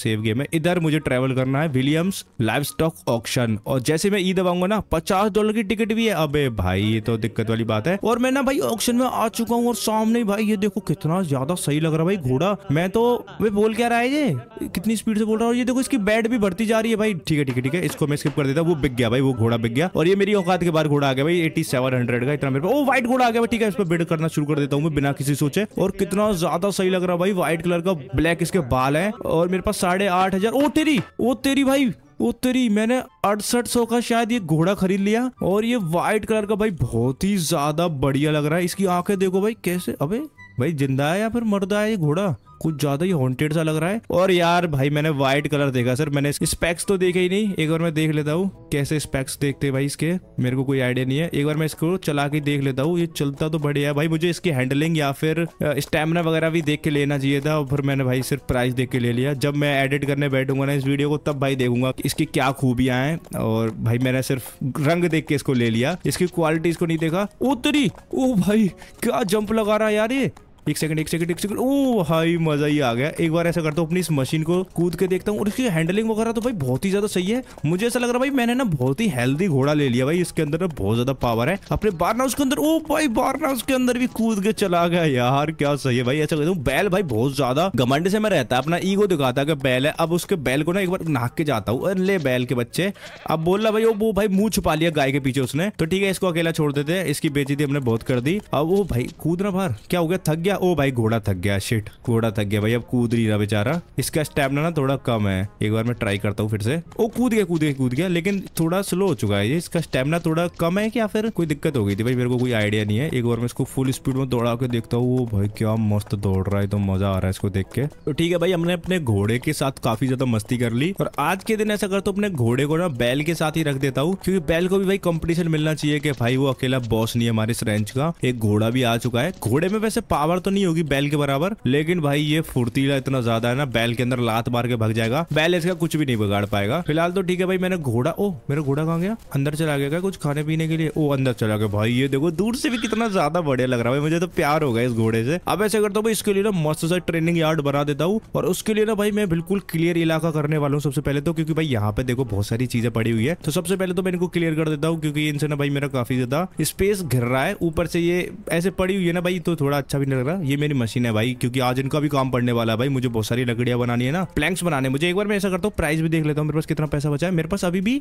सेव गेम है इधर मुझे ट्रेवल करना है विलियम्स लाइव स्टॉक ऑप्शन और जैसे मैं ई दबाऊंगा ना पचास डॉलर की टिकट भी है अबे भाई ये तो दिक्कत वाली बात है और मैं ना भाई ऑप्शन में आ चुका हूँ और सामने भाई ये देखो कितना ज्यादा सही लग रहा है भाई घोड़ा मैं तो वे बोल क्या रहा है ये कितनी स्पीड से बोल रहा हूँ ये देखो इसकी बैट भी बढ़ती जा रही है भाई ठीक है ठीक है ठीक है इसको मैं स्किप कर देता हूँ वो बिक गया भाई वो घोड़ा बिक गया और ये मेरी औकात के बाद घोड़ा आ गया भाई एटी सेवन हंड्रेड का इतना मेरे पास वो व्हाइट घोड़ा आ गया ठीक है इस पर बिड करना शुरू कर देता हूँ मैं बिना किसी सोच पहुंचे और कितना ज्यादा सही लग रहा भाई व्हाइट कलर का ब्लैक इसके बाल है और मेरे पास साढ़े आठ हजार ओ तेरी ओ तेरी भाई वो तेरी मैंने अड़सठ सौ का शायद ये घोड़ा खरीद लिया और ये व्हाइट कलर का भाई बहुत ही ज्यादा बढ़िया लग रहा है इसकी आंखें देखो भाई कैसे अबे भाई जिंदा है या फिर मर्दा है ये घोड़ा कुछ ज्यादा ही हॉन्टेड सा लग रहा है और यार भाई मैंने व्हाइट कलर देखा सर मैंने स्पेक्स तो देखे ही नहीं एक बार मैं देख लेता हूँ कैसे स्पेक्स देखते भाई इसके मेरे को कोई आइडिया नहीं है एक बार मैं इसको चला के देख लेता हूँ ये चलता तो बढ़िया है भाई मुझे इसकी हैंडलिंग या फिर स्टेमिना वगैरह भी देख के लेना चाहिए था और फिर मैंने भाई सिर्फ प्राइस देख के ले लिया जब मैं एडिट करने बैठूंगा ना इस वीडियो को तब भाई देखूंगा इसकी क्या खूबियां हैं और भाई मैंने सिर्फ रंग देख के इसको ले लिया इसकी क्वालिटी इसको नहीं देखा ओ तेरी ओ भाई क्या जंप लगा रहा है यार ये एक सेकंड एक सेकंड एक सेकंड ओ भाई मजा ही आ गया एक बार ऐसा करता हूँ अपनी इस मशीन को कूद के देखता हूँ और इसकी हैंडलिंग वगैरह तो भाई बहुत ही ज्यादा सही है मुझे ऐसा लग रहा है भाई मैंने ना बहुत ही हेल्दी घोड़ा ले लिया भाई इसके अंदर ना बहुत ज्यादा पावर है अपने बार हाउस अंदर ओ भाई बार हाउस अंदर भी कूद के चला गया यार क्या सही है भाई ऐसा कहता हूँ बैल भाई बहुत ज्यादा घमंड से मैं रहता है अपना ईगो दिखाता है बैल है अब उसके बैल को ना एक बार नहा के जाता हूँ ले बैल के बच्चे अब बोल रहा भाई वो भाई मुंह छुपा लिया गाय के पीछे उसने तो ठीक है इसको अकेला छोड़ देते इसकी बेची थी हमने बहुत कर दी अब वो भाई कूदना बाहर क्या हो गया थक गया गया ओ भाई घोड़ा थक गया शिट घोड़ा थक गया भाई अब कूद नहीं रहा बेचारा इसका स्टेमिना ना थोड़ा कम है एक बार मैं ट्राई करता हूँ फिर से ओ कूद गया कूद गया कूद गया लेकिन थोड़ा स्लो हो चुका है ये इसका स्टेमिना थोड़ा कम है क्या फिर कोई दिक्कत हो गई थी भाई मेरे को कोई आइडिया नहीं है एक बार मैं इसको फुल स्पीड में दौड़ा के देखता हूँ वो भाई क्या मस्त दौड़ रहा है तो मजा आ रहा है इसको देख के तो ठीक है भाई हमने अपने घोड़े के साथ काफी ज्यादा मस्ती कर ली और आज के दिन ऐसा कर तो अपने घोड़े को ना बैल के साथ ही रख देता हूँ क्योंकि बैल को भी भाई कॉम्पिटिशन मिलना चाहिए कि भाई वो अकेला बॉस नहीं है हमारे इस रेंज का एक घोड़ा भी आ चुका है घोड़े में वैसे पावर तो नहीं होगी बैल के बराबर लेकिन भाई ये फुर्तीला इतना ज्यादा है ना बैल के अंदर लात मार के भग जाएगा बैल इसका कुछ भी नहीं बिगाड़ पाएगा फिलहाल तो ठीक है भाई मैंने घोड़ा ओ मेरा घोड़ा कहाँ गया अंदर चला गया कुछ खाने पीने के लिए ओ अंदर चला गया भाई ये देखो दूर से भी कितना ज्यादा बढ़िया लग रहा है मुझे तो प्यार हो गया इस घोड़े से अब ऐसे करता हूँ इसके लिए ना मस्त सा ट्रेनिंग यार्ड बना देता हूँ और उसके लिए ना भाई मैं बिल्कुल क्लियर इलाका करने वाला हूँ सबसे पहले तो क्योंकि भाई यहाँ पे देखो बहुत सारी चीजें पड़ी हुई है तो सबसे पहले तो मैं इनको क्लियर कर देता हूँ क्योंकि इनसे ना भाई मेरा काफी ज्यादा स्पेस घिर रहा है ऊपर से ये ऐसे पड़ी हुई है ना भाई तो थोड़ा अच्छा भी नहीं लग रहा रहा ये मेरी मशीन है भाई क्योंकि आज इनका भी काम पड़ने वाला है भाई मुझे बहुत सारी लकड़ियां बनानी है ना प्लैंक्स बनाने मुझे एक बार मैं ऐसा करता हूँ प्राइस भी देख लेता हूँ मेरे पास कितना पैसा बचा है मेरे पास अभी भी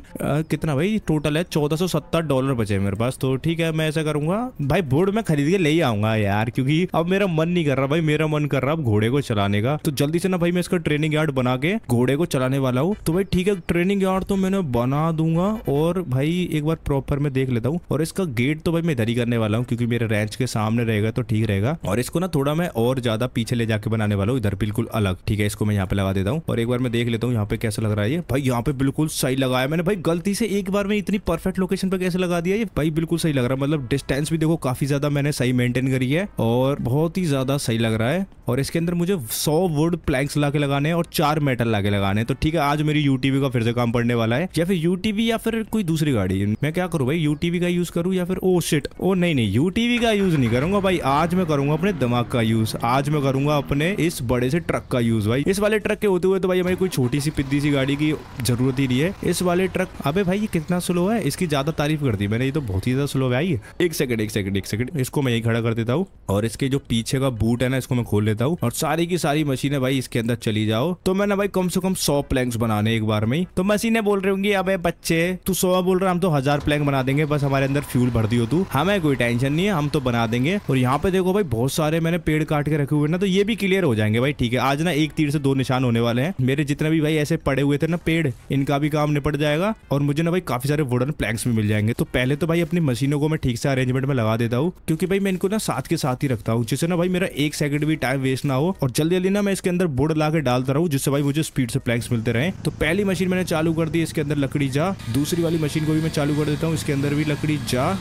कितना भाई टोटल है चौदह डॉलर बचे मेरे पास तो ठीक है मैं ऐसा करूंगा भाई बोर्ड में खरीद के ले आऊंगा यार क्योंकि अब मेरा मन नहीं कर रहा भाई मेरा मन कर रहा अब घोड़े को चलाने का तो जल्दी से ना भाई मैं इसका ट्रेनिंग यार्ड बना के घोड़े को चलाने वाला हूँ तो भाई ठीक है ट्रेनिंग यार्ड तो मैंने बना दूंगा और भाई एक बार प्रॉपर में देख लेता हूँ और इसका गेट तो भाई मैं इधर ही करने वाला हूँ क्योंकि मेरे रेंच के सामने रहेगा तो ठीक रहेगा और इसको ना थोड़ा मैं और ज्यादा पीछे ले जाके बनाने वाला हूँ इधर बिल्कुल अलग ठीक है इसको मैं यहाँ पे लगा देता हूँ और एक बार मैं देख लेता हूँ यहाँ पे कैसे लग रहा है ये भाई यहाँ पे बिल्कुल सही लगाया मैंने भाई गलती से एक बार में इतनी परफेक्ट लोकेशन पर कैसे लगा दिया ये भाई बिल्कुल सही लग रहा है मतलब डिस्टेंस भी देखो काफी ज्यादा मैंने सही मेंटेन करी है और बहुत ही ज्यादा सही लग रहा है और इसके अंदर मुझे सौ वुड प्लैंक्स ला लगाने और चार मेटल ला लगाने तो ठीक है आज मेरी यूटीवी का फिर से काम पड़ने वाला है या फिर यूटीवी या फिर कोई दूसरी गाड़ी मैं क्या करूँ भाई यूटीवी का यूज करूँ या फिर ओ शिट ओ नहीं नहीं यूटीवी का यूज नहीं करूंगा भाई आज मैं करूंगा अपने धमाक का यूज आज मैं करूंगा अपने इस बड़े से ट्रक का यूज भाई इस वाले ट्रक के होते हुए तो भाई हमें कोई छोटी सी पिद्दी सी गाड़ी की जरूरत ही नहीं है इस वाले ट्रक अबे भाई ये कितना स्लो है इसकी ज्यादा तारीफ कर दी मैंने ये तो बहुत ही ज्यादा स्लो है ये एक सेकंड एक सेकंड एक सेकंड इसको मैं यही खड़ा कर देता हूँ और इसके जो पीछे का बूट है ना इसको मैं खोल लेता हूँ और सारी की सारी मशीने भाई इसके अंदर चली जाओ तो मैं भाई कम से कम सौ प्लैंग बनाने एक बार में तो मशीने बोल रही होंगी अब बच्चे तू सौ बोल रहे हम तो हजार प्लैंग बना देंगे बस हमारे अंदर फ्यूल भर दी हो तू हमें कोई टेंशन नहीं है हम तो बना देंगे और यहाँ पे देखो भाई बहुत सारे मैंने पेड़ काट के रखे हुए ना तो ये भी क्लियर हो जाएंगे भाई ठीक है आज ना एक तीर से दो निशान होने वाले हैं मेरे जितने भी भाई ऐसे पड़े हुए थे ना पेड़ इनका भी काम निपट जाएगा और मुझे ना भाई काफी सारे वुडन प्लैंक्स भी मिल जाएंगे तो पहले तो भाई अपनी मशीनों को मैं ठीक से अरेंजमेंट में लगा देता हूँ क्योंकि भाई मैं इनको ना साथ के साथ ही रखता हूँ जिससे ना भाई मेरा एक सेकंड भी टाइम वेस्ट ना हो और जल्दी जल्दी ना मैं इसके अंदर बुड ला के डालता रहूँ जिससे भाई मुझे स्पीड से प्लैक्स मिलते रहे तो पहली मशीन मैंने चालू कर दी इसके अंदर लकड़ी जा दूसरी वाली मशीन को भी मैं चालू कर देता हूँ इसके अंदर भी लकड़ी जा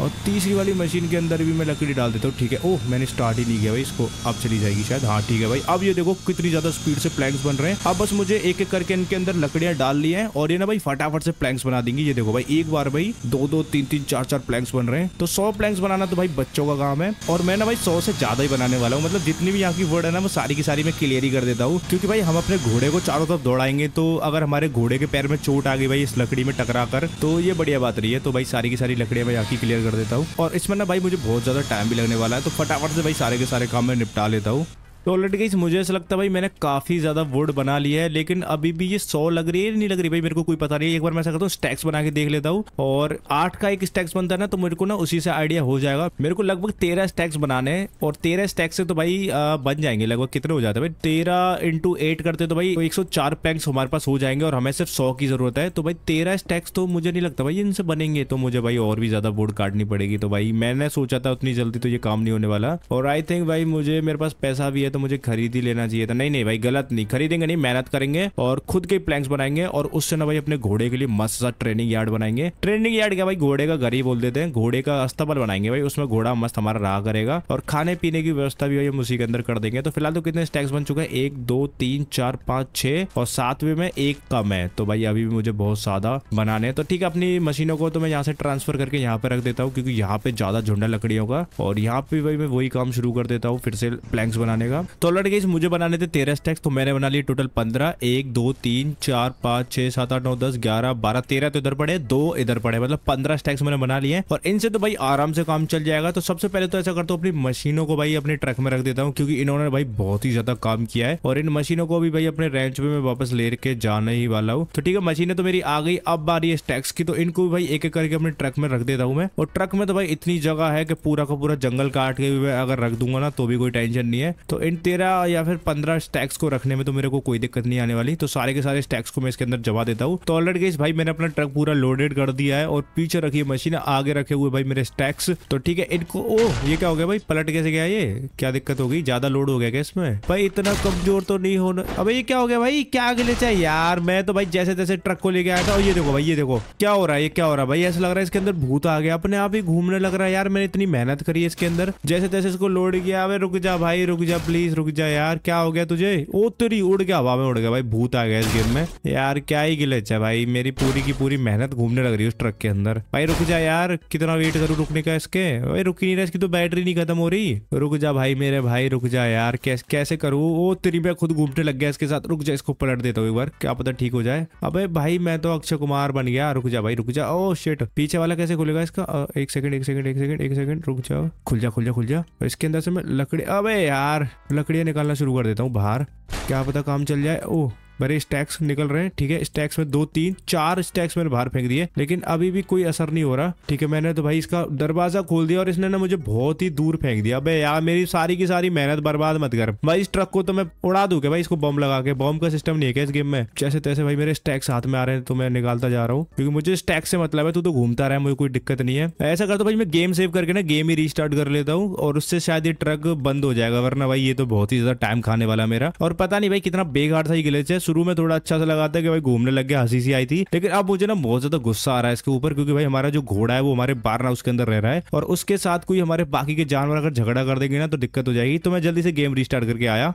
और तीसरी वाली मशीन के अंदर भी मैं लकड़ी डाल देता हूँ ठीक है ओह मैंने स्टार्ट ही नहीं किया भाई इसको अब चली जाएगी शायद हाँ ठीक है भाई अब ये देखो कितनी ज़्यादा स्पीड से प्लैंक्स बन रहे हैं अब बस मुझे एक एक करके इनके अंदर लकड़ियां डाल ली है और ये ना भाई फटाफट से प्लैंक्स बना देंगी ये देखो भाई एक बार भाई दो दो तीन तीन चार चार प्लैंक्स बन रहे हैं तो सौ प्लैंक्स बनाना तो भाई बच्चों का काम है और मैं ना भाई सौ से ज़्यादा ही बनाने वाला हूँ मतलब जितनी भी यहाँ की वर्ड है ना वो सारी की सारी मैं क्लियर ही कर देता हूँ क्योंकि भाई हम अपने घोड़े को चारों तरफ दौड़ाएंगे तो अगर हमारे घोड़े के पैर में चोट आ गई भाई इस लकड़ी में टकरा कर तो ये बढ़िया बात रही है तो भाई सारी की सारी लकड़ियां मैं यहाँ की क्लियर कर देता हूँ और इसमें ना भाई मुझे बहुत ज़्यादा टाइम भी लगने वाला है तो फटाफट से भाई सारे के सारे काम में निपटा लेता हूँ तो ऑलरेडी गई मुझे ऐसा लगता है भाई मैंने काफ़ी ज़्यादा वुड बना लिया है लेकिन अभी भी ये सौ लग रही है नहीं लग रही भाई मेरे को कोई पता नहीं एक बार मैं ऐसा करता हूँ स्टैक्स बना के देख लेता हूँ और आठ का एक स्टैक्स बनता है ना तो मेरे को ना उसी से आइडिया हो जाएगा मेरे को लगभग तेरह स्टैक्स बनाने हैं और तेरह स्टैक्स से तो भाई आ, बन जाएंगे लगभग कितने हो जाते हैं भाई तेरह इंटू एट करते तो भाई एक सौ चार पैक्स हमारे पास हो जाएंगे और हमें सिर्फ सौ की ज़रूरत है तो भाई तेरह स्टैक्स तो मुझे नहीं लगता भाई इनसे बनेंगे तो मुझे भाई और भी ज़्यादा वुड काटनी पड़ेगी तो भाई मैंने सोचा था उतनी जल्दी तो ये काम नहीं होने वाला और आई थिंक भाई मुझे मेरे पास पैसा भी है चाहिए तो मुझे खरीद ही लेना चाहिए था नहीं नहीं भाई गलत नहीं खरीदेंगे नहीं मेहनत करेंगे और खुद के प्लैक्स बनाएंगे और उससे ना भाई अपने घोड़े के लिए मस्त सा ट्रेनिंग यार्ड बनाएंगे ट्रेनिंग यार्ड क्या भाई घोड़े का घर ही बोल देते हैं घोड़े का अस्तबल बनाएंगे भाई उसमें घोड़ा मस्त हमारा रहा करेगा और खाने पीने की व्यवस्था भी भाई हम उसी के अंदर कर देंगे तो फिलहाल तो कितने स्टैक्स बन चुके हैं एक दो तीन चार पाँच छह और सातवें में एक कम है तो भाई अभी भी मुझे बहुत ज्यादा बनाने तो ठीक है अपनी मशीनों को तो मैं यहाँ से ट्रांसफर करके यहाँ पे रख देता हूँ क्योंकि यहाँ पे ज्यादा झुंडा लकड़ियों का और यहाँ पे भाई मैं वही काम शुरू कर देता हूँ फिर से प्लैंक्स बनाने का जाएगा तो ऑलरेडी गई मुझे बनाने थे तेरह स्टैक्स तो मैंने बना लिए टोटल पंद्रह एक दो तीन चार पाँच छह सात आठ नौ दस ग्यारह बारह तेरह तो इधर पड़े दो इधर पड़े मतलब पंद्रह स्टैक्स मैंने बना लिए और इनसे तो भाई आराम से काम चल जाएगा तो सबसे पहले तो ऐसा करता हूँ अपनी मशीनों को भाई अपने ट्रक में रख देता हूँ क्योंकि इन्होंने भाई बहुत ही ज्यादा काम किया है और इन मशीनों को भी भाई अपने रेंच में मैं वापस ले के जाने ही वाला हूँ तो ठीक है मशीनें तो मेरी आ गई अब बारी है स्टैक्स की तो इनको भी भाई एक एक करके अपने ट्रक में रख देता हूँ मैं और ट्रक में तो भाई इतनी जगह है कि पूरा का पूरा जंगल काट के भी अगर रख दूंगा ना तो भी कोई टेंशन नहीं है तो इन तेरह या फिर पंद्रह स्टैक्स को रखने में तो मेरे को कोई दिक्कत नहीं आने वाली तो सारे के सारे स्टैक्स को मैं इसके अंदर जमा देता हूँ तो ऑलरेडी गई भाई मैंने अपना ट्रक पूरा लोडेड कर दिया है और पीछे रखी है मशीन आगे रखे हुए भाई मेरे स्टैक्स तो ठीक है इनको ओ ये क्या हो गया भाई पलट कैसे गया ये क्या दिक्कत हो गई ज्यादा लोड हो गया क्या इसमें भाई इतना कमजोर तो नहीं होना अब ये क्या हो गया भाई क्या आगे ले जाए यार मैं तो भाई जैसे तैसे ट्रक को लेके आया था और ये देखो भाई ये देखो क्या हो रहा है ये क्या हो रहा है भाई ऐसा लग रहा है इसके अंदर भूत आ गया अपने आप ही घूमने लग रहा है यार मैंने इतनी मेहनत करी है इसके अंदर जैसे तैसे इसको लोड किया रुक जा भाई रुक जा प्लीज प्लीज रुक जा यार क्या हो गया तुझे ओ तेरी उड़ गया हवा में उड़ गया भाई भूत आ गया इस गेम में यार क्या ही गिलच है भाई मेरी पूरी की पूरी मेहनत घूमने लग रही है उस ट्रक के अंदर भाई रुक जा यार कितना वेट करूँ रुकने का इसके भाई रुक नहीं रहा इसकी तो बैटरी नहीं खत्म हो रही रुक जा भाई मेरे भाई रुक जा यार कैसे करूँ ओ तेरी मैं खुद घूमने लग गया इसके साथ रुक जा इसको पलट देता हूँ एक बार क्या पता ठीक हो जाए अब भाई मैं तो अक्षय कुमार बन गया रुक जा भाई रुक जा ओ शेट पीछे वाला कैसे खुलेगा इसका एक सेकंड एक सेकंड एक सेकंड एक सेकंड रुक जाओ खुल जा खुल जा खुल जा इसके अंदर से मैं लकड़ी अबे यार लकड़ियाँ निकालना शुरू कर देता हूँ बाहर क्या पता काम चल जाए ओह भरे स्टैक्स निकल रहे हैं ठीक है स्टैक्स में दो तीन चार स्टैक्स मैंने बाहर फेंक दिए लेकिन अभी भी कोई असर नहीं हो रहा ठीक है मैंने तो भाई इसका दरवाजा खोल दिया और इसने ना मुझे बहुत ही दूर फेंक दिया अबे यार मेरी सारी की सारी मेहनत बर्बाद मत कर भाई इस ट्रक को तो मैं उड़ा दू भाई इसको बॉम्ब लगा के बॉम्ब का सिस्टम नहीं है इस गेम में जैसे तैसे भाई मेरे स्टैक्स हाथ में आ रहे हैं तो मैं निकालता जा रहा हूँ क्योंकि मुझे स्टैक से मतलब है तू तो घूमता रहा है मुझे कोई दिक्कत नहीं है ऐसा करता तो भाई मैं गेम सेव करके ना गेम ही रिस्टार्ट कर लेता हूँ और उससे शायद ये ट्रक बंद हो जाएगा वरना भाई ये तो बहुत ही ज्यादा टाइम खाने वाला मेरा और पता नहीं भाई कितना बेगार था ये गिलेज है शुरू में थोड़ा अच्छा सा लगा था कि भाई घूमने लग गया हंसी सी आई थी लेकिन अब मुझे ना बहुत ज्यादा गुस्सा आ रहा है इसके ऊपर क्योंकि भाई हमारा जो घोड़ा है वो हमारे बार हाउस के अंदर रह रहा है और उसके साथ कोई हमारे बाकी के जानवर अगर झगड़ा कर देंगे ना तो दिक्कत हो जाएगी तो मैं जल्दी से गेम रिस्टार्ट करके आया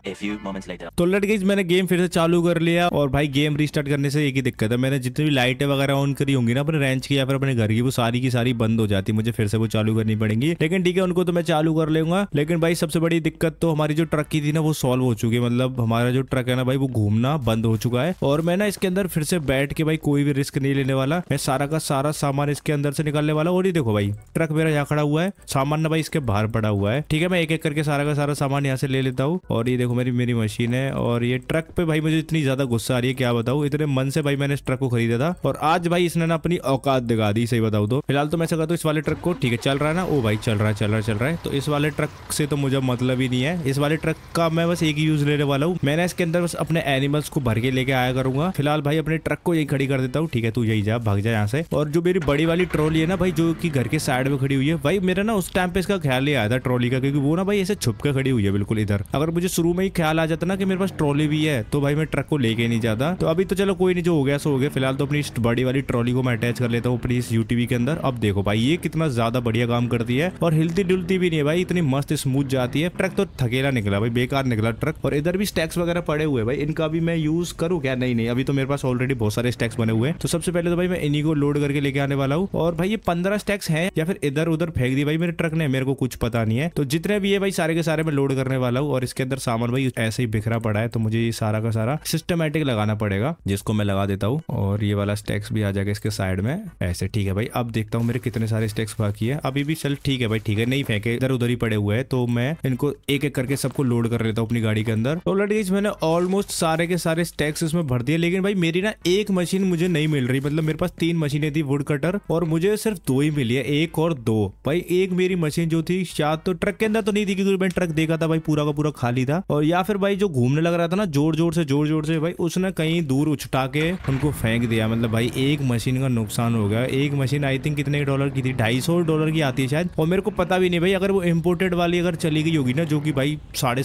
तो लट गई मैंने गेम फिर से चालू कर लिया और भाई गेम रिस्टार्ट करने से एक ही दिक्कत है मैंने जितनी भी लाइटें वगैरह ऑन करी होंगी ना अपने रेंच की या फिर अपने घर की वो सारी की सारी बंद हो जाती मुझे फिर से वो चालू करनी पड़ेगी लेकिन ठीक है उनको तो मैं चालू कर लूंगा लेकिन भाई सबसे बड़ी दिक्कत तो हमारी जो ट्रक की थी ना वो सॉल्व हो चुकी है मतलब हमारा जो ट्रक है ना भाई वो घूमना बंद बंद हो चुका है और मैं ना इसके अंदर फिर से बैठ के भाई कोई भी रिस्क नहीं लेने वाला मैं सारा का सारा सामान इसके अंदर से निकालने वाला और ही देखो भाई ट्रक मेरा यहाँ खड़ा हुआ है सामान ना भाई इसके बाहर पड़ा हुआ है ठीक है मैं एक एक करके सारा का सारा सामान यहाँ से ले लेता हूँ और ये देखो मेरी मेरी मशीन है और ये ट्रक पे भाई मुझे इतनी ज्यादा गुस्सा आ रही है क्या बताऊँ इतने मन से भाई मैंने इस ट्रक को खरीदा था और आज भाई इसने ना अपनी औकात दिखा दी सही बताऊँ तो फिलहाल तो मैं ऐसा हूँ इस वाले ट्रक को ठीक है चल रहा है ना ओ भाई चल रहा है चल रहा है चल रहा है तो इस वाले ट्रक से तो मुझे मतलब ही नहीं है इस वाले ट्रक का मैं बस एक ही यूज लेने वाला हूँ मैंने इसके अंदर बस अपने एनिमल्स को भर के लेके आया करूंगा फिलहाल भाई अपने ट्रक को यही खड़ी कर देता हूँ ठीक है तू यही जा भाग जा यहाँ से और जो मेरी बड़ी वाली ट्रॉली है ना भाई जो की घर के साइड में खड़ी हुई है भाई मेरा ना उस टाइम पे इसका ख्याल ही आया था ट्रॉली का क्योंकि वो ना भाई ऐसे छुप के खड़ी हुई है बिल्कुल इधर अगर मुझे शुरू में ही ख्याल आ जाता ना कि मेरे पास ट्रॉली भी है तो भाई मैं ट्रक को लेके नहीं जाता तो अभी तो चलो कोई नहीं जो हो गया सो हो गया फिलहाल तो अपनी इस बड़ी वाली ट्रॉली को मैं अटैच कर लेता हूँ अपनी इस यूटीवी के अंदर अब देखो भाई ये कितना ज्यादा बढ़िया काम करती है और हिलती डुलती भी नहीं है भाई इतनी मस्त स्मूथ जाती है ट्रक तो थकेला निकला भाई बेकार निकला ट्रक और इधर भी स्टैक्स वगैरह पड़े हुए भाई इनका भी मैं यूज यूज़ करूँ क्या नहीं नहीं अभी तो मेरे पास ऑलरेडी बहुत सारे स्टैक्स बने हुए हैं तो सबसे पहले तो भाई मैं इन्हीं को लोड करके लेके आने वाला हूँ और भाई ये पंद्रह स्टैक्स है या फिर इधर उधर फेंक दी भाई मेरे ट्रक ने मेरे को कुछ पता नहीं है तो जितने भी है भाई सारे के सारे मैं लोड करने वाला हूँ और इसके अंदर सामान भाई ऐसे ही बिखरा पड़ा है तो मुझे ये सारा का सारा सिस्टमेटिक लगाना पड़ेगा जिसको मैं लगा देता हूँ और ये वाला स्टैक्स भी आ जाएगा इसके साइड में ऐसे ठीक है भाई अब देखता हूँ मेरे कितने सारे स्टैक्स बाकी है अभी भी चल ठीक है भाई ठीक है नहीं फेंके इधर उधर ही पड़े हुए हैं तो मैं इनको एक एक करके सबको लोड कर लेता हूँ अपनी गाड़ी के अंदर ऑलरेडी तो मैंने ऑलमोस्ट सारे के सारे टैक्स उसमें भर दिया लेकिन भाई मेरी ना एक मशीन मुझे नहीं मिल रही मतलब मेरे पास तीन मशीनें थी वुड कटर और मुझे सिर्फ दो ही मिली है एक और दो भाई एक मेरी मशीन जो थी शायद तो ट्रक के अंदर तो नहीं थी क्योंकि मैंने ट्रक देखा था भाई पूरा का पूरा खाली था और या फिर भाई जो घूमने लग रहा था ना जोर जोर से जोर जोर से भाई उसने कहीं दूर उछटा के उनको फेंक दिया मतलब भाई एक मशीन का नुकसान हो गया एक मशीन आई थिंक कितने डॉलर की थी ढाई डॉलर की आती है शायद और मेरे को पता भी नहीं भाई अगर वो इम्पोर्टेड वाली अगर चली गई होगी ना जो कि भाई साढ़े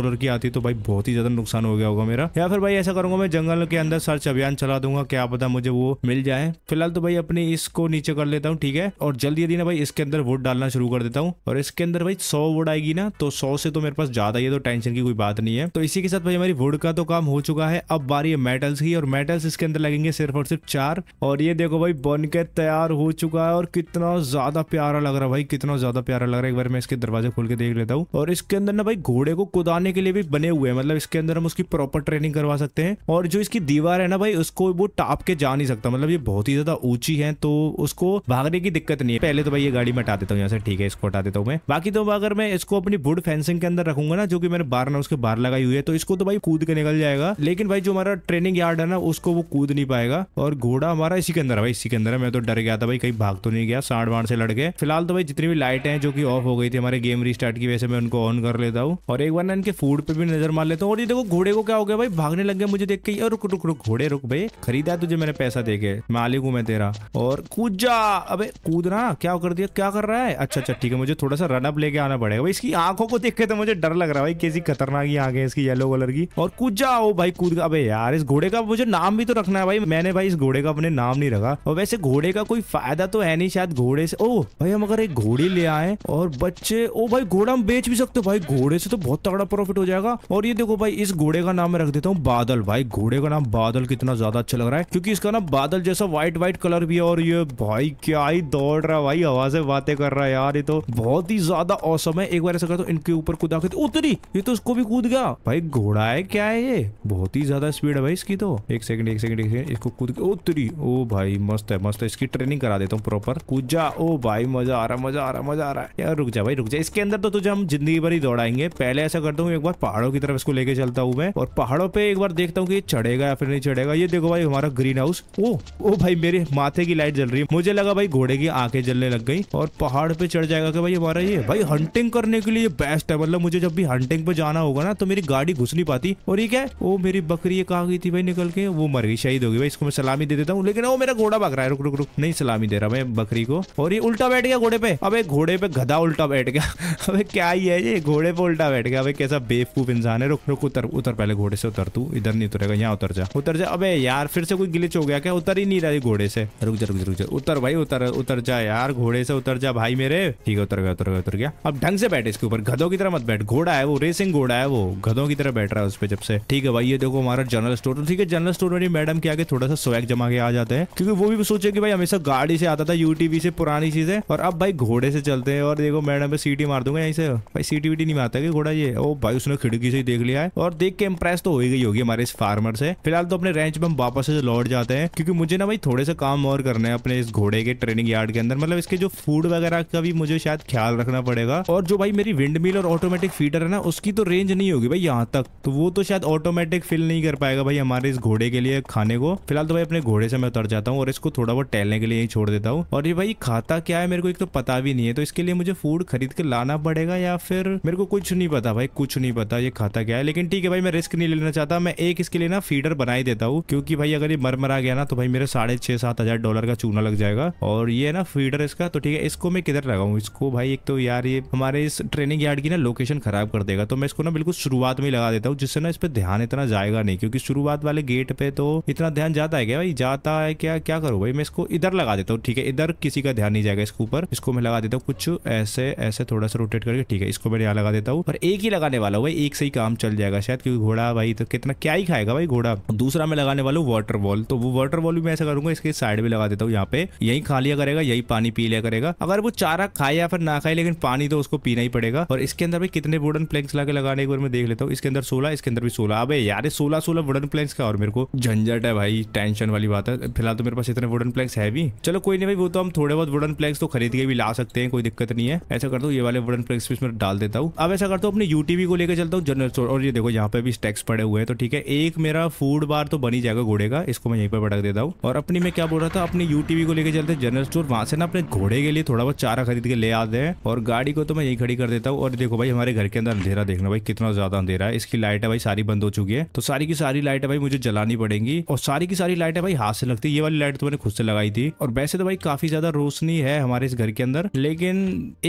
डॉलर की आती तो भाई बहुत ही ज्यादा नुकसान हो गया होगा मेरा या फिर भाई ऐसा करूंगा मैं जंगल के अंदर सर्च अभियान चला दूंगा क्या पता मुझे वो मिल जाए फिलहाल तो भाई अपने इसको नीचे कर लेता हूँ ठीक है और जल्दी जल्दी ना भाई इसके अंदर वोट डालना शुरू कर देता हूँ और इसके अंदर भाई सौ वोट आएगी ना तो सौ से तो मेरे पास ज्यादा ही तो टेंशन की कोई बात नहीं है तो इसी के साथ भाई हमारी वुड का तो काम हो चुका है अब बारी है मेटल्स की और मेटल्स इसके अंदर लगेंगे सिर्फ और सिर्फ चार और ये देखो भाई बन के तैयार हो चुका है और कितना ज्यादा प्यारा लग रहा है भाई कितना ज्यादा प्यारा लग रहा है एक बार मैं इसके दरवाजे खोल के देख लेता हूँ और इसके अंदर ना भाई घोड़े को कुदाने के लिए भी बने हुए हैं मतलब इसके अंदर हम उसकी प्रॉपर ट्रेनिंग करवा सकते सकते हैं और जो इसकी दीवार है ना भाई उसको वो टाप के जा नहीं सकता मतलब ये बहुत ही ज्यादा ऊंची है तो उसको भागने की दिक्कत नहीं है पहले तो भाई ये गाड़ी में हटा देता हूँ यहाँ से ठीक है इसको हटा देता हूँ मैं बाकी तो अगर मैं इसको अपनी वुड फेंसिंग के अंदर रखूंगा ना जो कि मैंने बार ना उसके बाहर लगाई हुई है तो इसको तो भाई कूद के निकल जाएगा लेकिन भाई जो हमारा ट्रेनिंग यार्ड है ना उसको वो कूद नहीं पाएगा और घोड़ा हमारा इसी के अंदर है भाई इसी के अंदर है मैं तो डर गया था भाई कहीं भाग तो नहीं गया साढ़ बाढ़ से लड़ फिलहाल तो भाई जितनी भी लाइट है जो कि ऑफ हो गई थी हमारे गेम रिस्टार्ट की वैसे मैं उनको ऑन कर लेता हूँ और एक बार ना इनके फूड पे भी नजर मार लेता हूँ और ये देखो घोड़े को क्या हो गया भाई भागने लग गया मुझे देख के रुक रुक रुक घोड़े रुक भाई खरीदा तुझे मैंने पैसा दे के मालिक हूँ मैं तेरा और कूद जा अबे कूद कूदना क्या कर दिया क्या कर रहा है अच्छा अच्छा ठीक है मुझे थोड़ा सा रनअप लेके आना पड़ेगा भाई इसकी आंखों को देख के तो मुझे डर लग रहा है कैसी खतरनाक ही आंखें इसकी येलो कलर की और कूद जा ओ भाई कूद का अबे यार इस घोड़े का मुझे नाम भी तो रखना है भाई मैंने भाई इस घोड़े का अपने नाम नहीं रखा और वैसे घोड़े का कोई फायदा तो है नहीं शायद घोड़े से ओ भाई हम अगर एक घोड़ी ले आए और बच्चे ओ भाई घोड़ा हम बेच भी सकते हो भाई घोड़े से तो बहुत तगड़ा प्रॉफिट हो जाएगा और ये देखो भाई इस घोड़े का नाम मैं रख देता हूँ बाद बादल भाई घोड़े का नाम बादल कितना ज्यादा अच्छा लग रहा है क्योंकि इसका ना बादल जैसा व्हाइट व्हाइट कलर भी है और ये भाई क्या ही दौड़ रहा है भाई हवा से बातें कर रहा है यार ये तो बहुत ही ज्यादा औसम है एक बार ऐसा कर तो इनके ऊपर कूदा के तो उतरी ये तो उसको भी कूद गया भाई घोड़ा है क्या है ये बहुत ही ज्यादा स्पीड है भाई इसकी तो एक सेकंड एक सेकंड इसको कूद के उतरी ओ भाई मस्त है मस्त है इसकी ट्रेनिंग करा देता हूँ प्रॉपर कूद जा ओ भाई मजा आ रहा मजा आ रहा मजा आ रहा है यार रुक जा भाई रुक जा इसके अंदर तो तुझे हम जिंदगी भर ही दौड़ाएंगे पहले ऐसा करता हूँ एक बार पहाड़ों की तरफ इसको लेके चलता हूँ मैं और पहाड़ों पर एक बार देखता हूँ कि ये चढ़ेगा या फिर नहीं चढ़ेगा ये देखो भाई हमारा ग्रीन हाउस ओ ओ भाई मेरे माथे की लाइट जल रही है मुझे लगा भाई घोड़े की आंखें जलने लग गई और पहाड़ पे चढ़ जाएगा कि भाई हमारा ये भाई हंटिंग करने के लिए बेस्ट है मतलब मुझे जब भी हंटिंग पे जाना होगा ना तो मेरी गाड़ी घुस नहीं पाती और ये क्या वो मेरी बकरी ये कहा गई थी भाई निकल के वो मर गई शहीद होगी भाई इसको मैं सलामी दे देता हूँ लेकिन वो मेरा घोड़ा भाग रहा है रुक रुक रुक नहीं सलामी दे रहा मैं बकरी को और ये उल्टा बैठ गया घोड़े पे अब घोड़े पे गधा उल्टा बैठ गया अब क्या ही है ये घोड़े पे उल्टा बैठ गया अब कैसा बेवकूफ इंसान है रुक रुक उतर उतर पहले घोड़े से उतर तू इधर इधर नहीं उतरेगा यहाँ उतर जा उतर जा अबे यार फिर से कोई गिलिच हो गया क्या उतर ही नहीं रहा घोड़े से रुक जा रुक जा रुक जा उतर भाई उतर उतर जा यार घोड़े से उतर जा भाई मेरे ठीक है उतर गया उतर गया उतर गया अब ढंग से बैठे इसके ऊपर गधों की तरह मत बैठ घोड़ा है वो रेसिंग घोड़ा है वो गधों की तरह बैठ रहा है उस पर जब से ठीक है भाई ये देखो हमारा जनरल स्टोर तो ठीक है जनरल स्टोर में मैडम के आगे थोड़ा सा स्वैग जमा के आ जाते हैं क्योंकि वो भी सोचे की भाई हमेशा गाड़ी से आता था यूटीवी से पुरानी चीजें और अब भाई घोड़े से चलते हैं और देखो मैडम सीटी मार दूंगा यहीं से भाई सीटी वीटी नहीं मारता घोड़ा ये ओ भाई उसने खिड़की से ही देख लिया है और देख के इम्प्रेस तो हो गई होगी हमारे यार इस फार्मर से फिलहाल तो अपने रेंच में हम वापस से लौट जाते हैं क्योंकि मुझे ना भाई थोड़े से काम और करना है अपने इस घोड़े के ट्रेनिंग यार्ड के अंदर मतलब इसके जो फूड वगैरह का भी मुझे शायद ख्याल रखना पड़ेगा और जो भाई मेरी विंड और ऑटोमेटिक फीडर है ना उसकी तो रेंज नहीं होगी भाई यहाँ तक तो वो तो शायद ऑटोमेटिक फिल नहीं कर पाएगा भाई हमारे इस घोड़े के लिए खाने को फिलहाल तो भाई अपने घोड़े से मैं उतर जाता हूँ और इसको थोड़ा बहुत टहलने के लिए ही छोड़ देता हूँ और ये भाई खाता क्या है मेरे को एक तो पता भी नहीं है तो इसके लिए मुझे फूड खरीद के लाना पड़ेगा या फिर मेरे को कुछ नहीं पता भाई कुछ नहीं पता ये खाता क्या है लेकिन ठीक है भाई मैं रिस्क नहीं लेना चाहता मैं एक इसके लिए ना फीडर बना ही देता हूँ क्योंकि भाई अगर ये मर मरा गया ना तो भाई मेरे साढ़े छह सात हज़ार डॉलर का चूना लग जाएगा और ये ना फीडर इसका तो ठीक है इसको मैं किधर लगाऊ इसको भाई एक तो यार ये हमारे इस ट्रेनिंग यार्ड की ना लोकेशन खराब कर देगा तो मैं इसको ना बिल्कुल शुरुआत में लगा देता हूँ जिससे ना इस पर ध्यान इतना जाएगा नहीं क्योंकि शुरुआत वाले गेट पे तो इतना ध्यान जाता है क्या भाई जाता है क्या क्या करूँ भाई मैं इसको इधर लगा देता हूँ ठीक है इधर किसी का ध्यान नहीं जाएगा इसके ऊपर इसको मैं लगा देता हूँ कुछ ऐसे ऐसे थोड़ा सा रोटेट करके ठीक है इसको मैं यहाँ लगा देता हूँ पर एक ही लगाने वाला हूँ भाई एक से ही काम चल जाएगा शायद क्योंकि घोड़ा भाई तो कितना क्या ही खाएगा भाई घोड़ा दूसरा मैं लगाने वाला हूँ वाटर वॉल तो वो वाटर वॉल भी मैं ऐसा करूंगा इसके साइड में लगा देता हूँ यहाँ पे यही खा लिया करेगा यही पानी पी लिया करेगा अगर वो चारा खाए या फिर ना खाए लेकिन पानी तो उसको पीना ही पड़ेगा और इसके अंदर भी कितने वुडन प्लैंक्स लगा लगाने एक बार मैं देख लेता हूँ इसके अंदर सोलह इसके अंदर भी सोलह अब यार सोलह सोलह वुडन प्लैक्स का और मेरे को झंझट है भाई टेंशन वाली बात है फिलहाल तो मेरे पास इतने वुडन प्लैक्स है भी चलो कोई नहीं भाई वो तो हम थोड़े बहुत वुडन प्लैक्स तो खरीद के भी ला सकते हैं कोई दिक्कत नहीं है ऐसा करता हूँ ये वाले वुडन प्लैक्स भी इसमें डाल देता हूँ अब ऐसा करता हूँ अपने यूटीवी को लेकर चलता हूँ जनरल स्टोर और ये देखो यहाँ पे भी स्टैक्स पड़े हुए हैं तो ठीक है है एक मेरा फूड बार तो बनी जाएगा घोड़े का इसको मैं यहीं पर भटक देता हूँ और अपनी मैं क्या बोल रहा था अपनी यूटीवी को लेकर चलते जनरल स्टोर वहां से ना अपने घोड़े के लिए थोड़ा बहुत चारा खरीद के ले आते हैं और गाड़ी को तो मैं यही खड़ी कर देता हूँ और देखो भाई हमारे घर के अंदर अंधेरा देखना भाई कितना ज्यादा अंधेरा है इसकी लाइटें भाई सारी बंद हो चुकी है तो सारी की सारी लाइटें भाई मुझे जलानी पड़ेगी और सारी की सारी लाइटें भाई हाथ से लगती है ये वाली लाइट तो मैंने खुद से लगाई थी और वैसे तो भाई काफी ज्यादा रोशनी है हमारे इस घर के अंदर लेकिन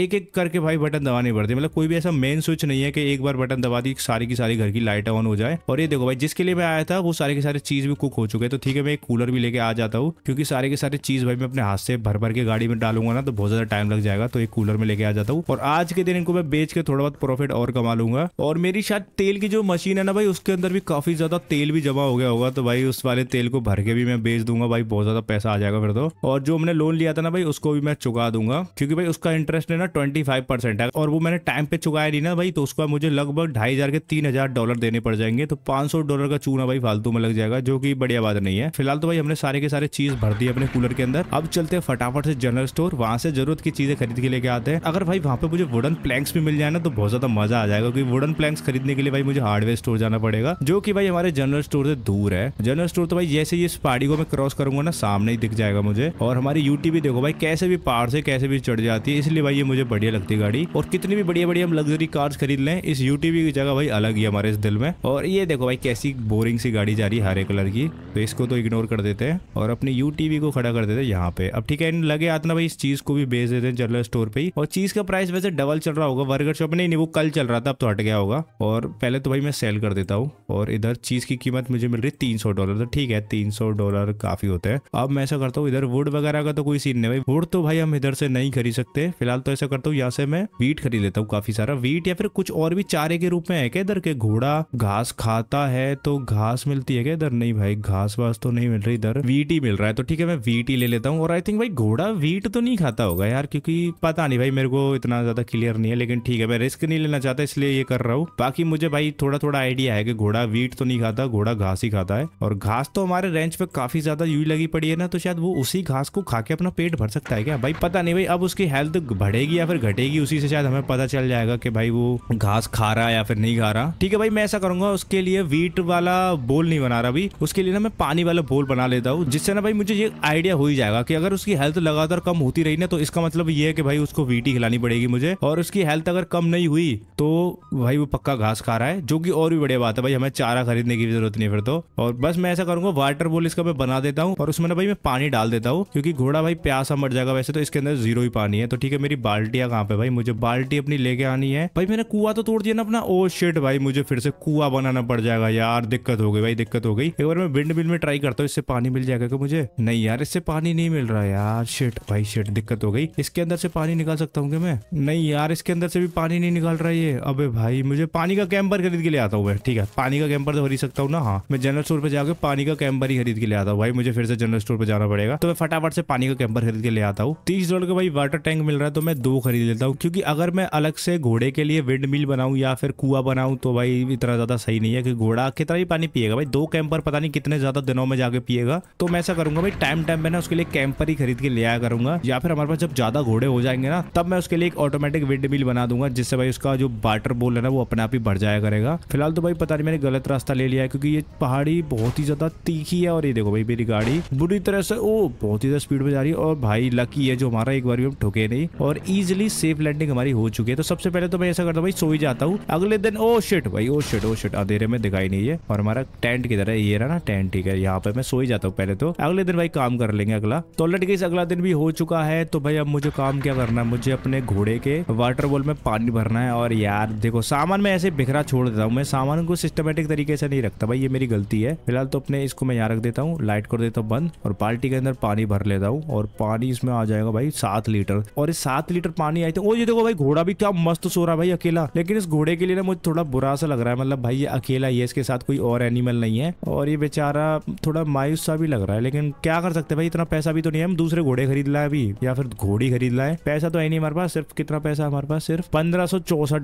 एक एक करके भाई बटन दबाने पड़ते मतलब कोई भी ऐसा मेन स्विच नहीं है कि एक बार बटन दबा दी सारी की सारी घर की लाइट ऑन हो जाए और ये देखो भाई जिसके लिए मैं आया था वो सारे के सारे चीज़ भी कुक हो चुके हैं तो ठीक है मैं एक कूलर भी लेके आ जाता हूँ क्योंकि सारे के सारे चीज़ भाई मैं अपने हाथ से भर भर के गाड़ी में डालूंगा ना तो बहुत ज़्यादा टाइम लग जाएगा तो एक कूलर में लेके आ जाता हूँ और आज के दिन इनको मैं बेच के थोड़ा बहुत प्रॉफिट और कमा लूंगा और मेरी शायद तेल की जो मशीन है ना भाई उसके अंदर भी काफ़ी ज़्यादा तेल भी जमा हो गया होगा तो भाई उस वाले तेल को भर के भी मैं बेच दूंगा भाई बहुत ज़्यादा पैसा आ जाएगा फिर तो और जो मैंने लोन लिया था ना भाई उसको भी मैं चुका दूंगा क्योंकि भाई उसका इंटरेस्ट है ना ट्वेंटी फाइव परसेंट है और वो मैंने टाइम पे चुकाया नहीं ना भाई तो उसका मुझे लगभग ढाई हजार के तीन हजार डॉलर देने पड़ जाएंगे तो पांच सौ डॉलर का चूना भाई फालतू में लग जाएगा जो कि बढ़िया बात नहीं है फिलहाल तो भाई हमने सारे के सारे चीज भर दी अपने कूलर के अंदर अब चलते हैं फटाफट से जनरल स्टोर वहां से जरूरत की चीजें खरीद के लेके आते हैं अगर भाई वहाँ पे मुझे वुडन प्लैंक्स भी मिल जाए ना तो बहुत ज्यादा मजा आ जाएगा क्योंकि वुडन प्लैंक्स खरीदने के लिए भाई मुझे हार्डवेयर स्टोर जाना पड़ेगा जो की भाई हमारे जनरल स्टोर से दूर है जनरल स्टोर तो भाई जैसे ही इस पहाड़ी को मैं क्रॉस करूंगा ना सामने ही दिख जाएगा मुझे और हमारी यूटी भी देखो भाई कैसे भी पहाड़ से कैसे भी चढ़ जाती है इसलिए भाई ये मुझे बढ़िया लगती है गाड़ी और कितनी भी बढ़िया बढ़िया हम लग्जरी कार्स खरीद लें इस यूटीवी की जगह भाई अलग ही हमारे इस दिल में और ये देखो भाई कैसे सी बोरिंग सी गाड़ी जा रही है हरे कलर की तो इसको तो इग्नोर कर देते हैं और अपनी यू को खड़ा कर देते हैं यहाँ पे अब ठीक है लगे ना भाई इस चीज को भी बेच देते हैं जनरल स्टोर पे ही और चीज का प्राइस वैसे डबल चल रहा होगा वर्गर शॉप नहीं नहीं वो कल चल रहा था अब तो हट गया होगा और पहले तो भाई मैं सेल कर देता हूँ और इधर चीज की कीमत मुझे मिल रही तीन तीन डॉलर तो ठीक है तीन डॉलर काफी होते हैं अब मैं ऐसा करता हूँ इधर वुड वगैरह का तो कोई सीन नहीं भाई वुड तो भाई हम इधर से नहीं खरीद सकते फिलहाल तो ऐसा करता हूँ यहाँ से मैं वीट खरीद लेता हूँ काफी सारा वीट या फिर कुछ और भी चारे के रूप में है क्या इधर के घोड़ा घास खाता है जाए तो घास मिलती है क्या इधर नहीं भाई घास वास तो नहीं मिल रही इधर वीट मिल रहा है तो ठीक है मैं वीट ले लेता हूँ और आई थिंक भाई घोड़ा वीट तो नहीं खाता होगा यार क्योंकि पता नहीं भाई मेरे को इतना ज्यादा क्लियर नहीं है लेकिन ठीक है मैं रिस्क नहीं लेना चाहता इसलिए ये कर रहा हूँ बाकी मुझे भाई थोड़ा थोड़ा आइडिया है कि घोड़ा वीट तो नहीं खाता घोड़ा घास ही खाता है और घास तो हमारे रेंज पे काफी ज्यादा यू लगी पड़ी है ना तो शायद वो उसी घास को खा के अपना पेट भर सकता है क्या भाई पता नहीं भाई अब उसकी हेल्थ बढ़ेगी या फिर घटेगी उसी से शायद हमें पता चल जाएगा कि भाई वो घास खा रहा है या फिर नहीं खा रहा ठीक है भाई मैं ऐसा करूंगा उसके लिए वीट वाला बोल नहीं बना रहा अभी उसके लिए ना मैं पानी वाला बोल बना लेता हूँ जिससे ना भाई मुझे ये आइडिया हो ही जाएगा कि अगर उसकी हेल्थ लगातार कम होती रही ना तो इसका मतलब ये है कि भाई उसको वीटी खिलानी पड़ेगी मुझे और उसकी हेल्थ अगर कम नहीं हुई तो भाई वो पक्का घास खा रहा है जो की और भी बढ़िया बात है भाई हमें चारा खरीदने की जरूरत नहीं फिर तो और बस मैं ऐसा करूंगा वाटर बोल इसका मैं बना देता हूँ और उसमें ना भाई मैं पानी डाल देता हूँ क्योंकि घोड़ा भाई प्यासा मर जाएगा वैसे तो इसके अंदर जीरो ही पानी है तो ठीक है मेरी बाल्टिया कहाँ पे भाई मुझे बाल्टी अपनी लेके आनी है भाई मैंने कुआ तो तोड़ दिया ना अपना ओ oh शेट भाई मुझे फिर से कुआ बनाना पड़ जाएगा यार यार दिक्कत हो गई भाई दिक्कत हो गई एक बार मैं विंड मिल में ट्राई करता हूँ इससे पानी मिल जाएगा क्या मुझे नहीं यार इससे पानी नहीं मिल रहा यार शेट भाई शेट दिक्कत हो गई इसके अंदर से पानी निकाल सकता हूँ क्या मैं नहीं यार इसके अंदर से भी पानी नहीं निकाल रहा ये अबे भाई मुझे पानी का कैंपर खरीद के ले आता हूँ मैं ठीक है पानी का कैंपर तो खरीद सकता हूँ ना हाँ मैं जनरल स्टोर पर जाकर पानी का कैंपर ही खरीद के ले आता हूँ भाई मुझे फिर से जनरल स्टोर पर जाना पड़ेगा तो मैं फटाफट से पानी का कैंपर खरीद के ले आता हूँ तीस डॉलर का भाई वाटर टैंक मिल रहा है तो मैं दो खरीद लेता हूँ क्योंकि अगर मैं अलग से घोड़े के लिए विंड मिल बनाऊँ या फिर कुआ बनाऊँ तो भाई इतना ज्यादा सही नहीं है कि घोड़ा कितना भी पानी पिएगा भाई दो कैंपर पता नहीं कितने ज्यादा दिनों में जाके पिएगा तो मैं ऐसा करूंगा भाई टाइम टाइम में ना उसके लिए कैंपर ही खरीद के ले आया करूंगा या फिर हमारे पास जब ज्यादा घोड़े हो जाएंगे ना तब मैं उसके लिए एक ऑटोमेटिक विंड मिल बना दूंगा जिससे भाई उसका जो वाटर बोल है ना वो अपने आप ही बढ़ जाया करेगा फिलहाल तो भाई पता नहीं मैंने गलत रास्ता ले लिया है क्योंकि ये पहाड़ी बहुत ही ज्यादा तीखी है और ये देखो भाई मेरी गाड़ी बुरी तरह से ओ बहुत ही ज्यादा स्पीड में जा रही है और भाई लकी है जो हमारा एक बार भी हम ठुके नहीं और इजिली सेफ लैंडिंग हमारी हो चुकी है तो सबसे पहले तो मैं ऐसा करता हूँ भाई सो ही जाता हूँ अगले दिन ओ शिट भाई ओ शिट ओ शिट अंधेरे में दिखाई नहीं है ये और हमारा टेंट किधर है ये रहा ना टेंट ठीक है यहाँ पे मैं सो ही जाता हूँ पहले तो अगले दिन भाई काम कर लेंगे अगला तो लट गई अगला दिन भी हो चुका है तो भाई अब मुझे काम क्या करना है मुझे अपने घोड़े के वाटर बॉल में पानी भरना है और यार देखो सामान मैं ऐसे बिखरा छोड़ देता हूँ मैं सामान को सिस्टमेटिक तरीके से नहीं रखता भाई ये मेरी गलती है फिलहाल तो अपने इसको मैं यहाँ रख देता हूँ लाइट कर देता हूँ बंद और बाल्टी के अंदर पानी भर लेता हूँ और पानी इसमें आ जाएगा भाई सात लीटर और इस सात लीटर पानी आई थी तो, और ये देखो भाई घोड़ा भी क्या मस्त सो रहा है भाई अकेला लेकिन इस घोड़े के लिए ना मुझे थोड़ा बुरा सा लग रहा है मतलब भाई ये अकेला ही है इसके साथ कोई और एनिमल नहीं है और ये बेचारा थोड़ा मायूस सा भी लग रहा है लेकिन क्या कर सकते भाई इतना पैसा भी तो नहीं है हम दूसरे घोड़े खरीद लाए अभी या फिर घोड़ी खरीद लाए पैसा तो है नहीं हमारे पास सिर्फ कितना पैसा हमारे पास सिर्फ पंद्रह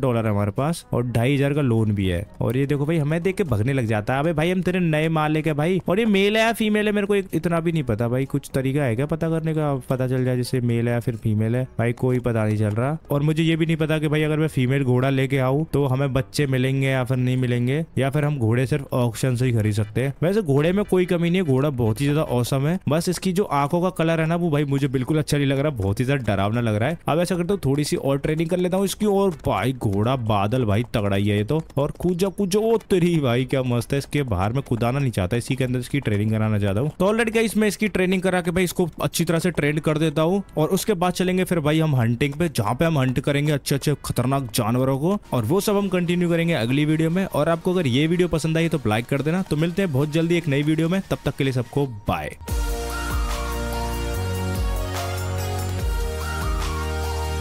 डॉलर है हमारे पास और ढाई का लोन भी है और ये देखो भाई हमें देख के भगने लग जाता है अभी भाई हम तेरे नए मालिक है भाई और ये मेल है या फीमेल है मेरे को इतना भी नहीं पता भाई कुछ तरीका है क्या पता करने का पता चल जाए जैसे मेल है या फिर फीमेल है भाई कोई पता नहीं चल रहा और मुझे ये भी नहीं पता कि भाई अगर मैं फीमेल घोड़ा लेके आऊँ तो हमें बच्चे मिलेंगे या फिर नहीं मिलेंगे या फिर हम घोड़े घोड़े सिर्फ ऑक्शन से ही खरीद सकते हैं वैसे घोड़े में कोई कमी नहीं है घोड़ा बहुत ही ज्यादा औसम है बस इसकी जो आंखों का कलर है ना वो भाई मुझे बिल्कुल अच्छा नहीं लग रहा बहुत ही ज्यादा डरावना लग रहा है अब ऐसा करता तो हूँ थोड़ी सी और ट्रेनिंग कर लेता हूँ इसकी और भाई घोड़ा बादल भाई तगड़ा ही है ये तो और कूजा कूजो वो तेरी भाई क्या मस्त है इसके बाहर में कुदाना नहीं चाहता इसी के अंदर इसकी ट्रेनिंग कराना चाहता हूँ तो ऑलरेडी गाइस मैं इसकी ट्रेनिंग करा के भाई इसको अच्छी तरह से ट्रेन कर देता हूँ और उसके बाद चलेंगे फिर भाई हम हंटिंग पे जहाँ पे हम हंट करेंगे अच्छे अच्छे खतरनाक जानवरों को और वो सब हम कंटिन्यू करेंगे अगली वीडियो में और आपको अगर ये वीडियो पसंद पसंद आई तो लाइक कर देना तो मिलते हैं बहुत जल्दी एक नई वीडियो में तब तक के लिए सबको बाय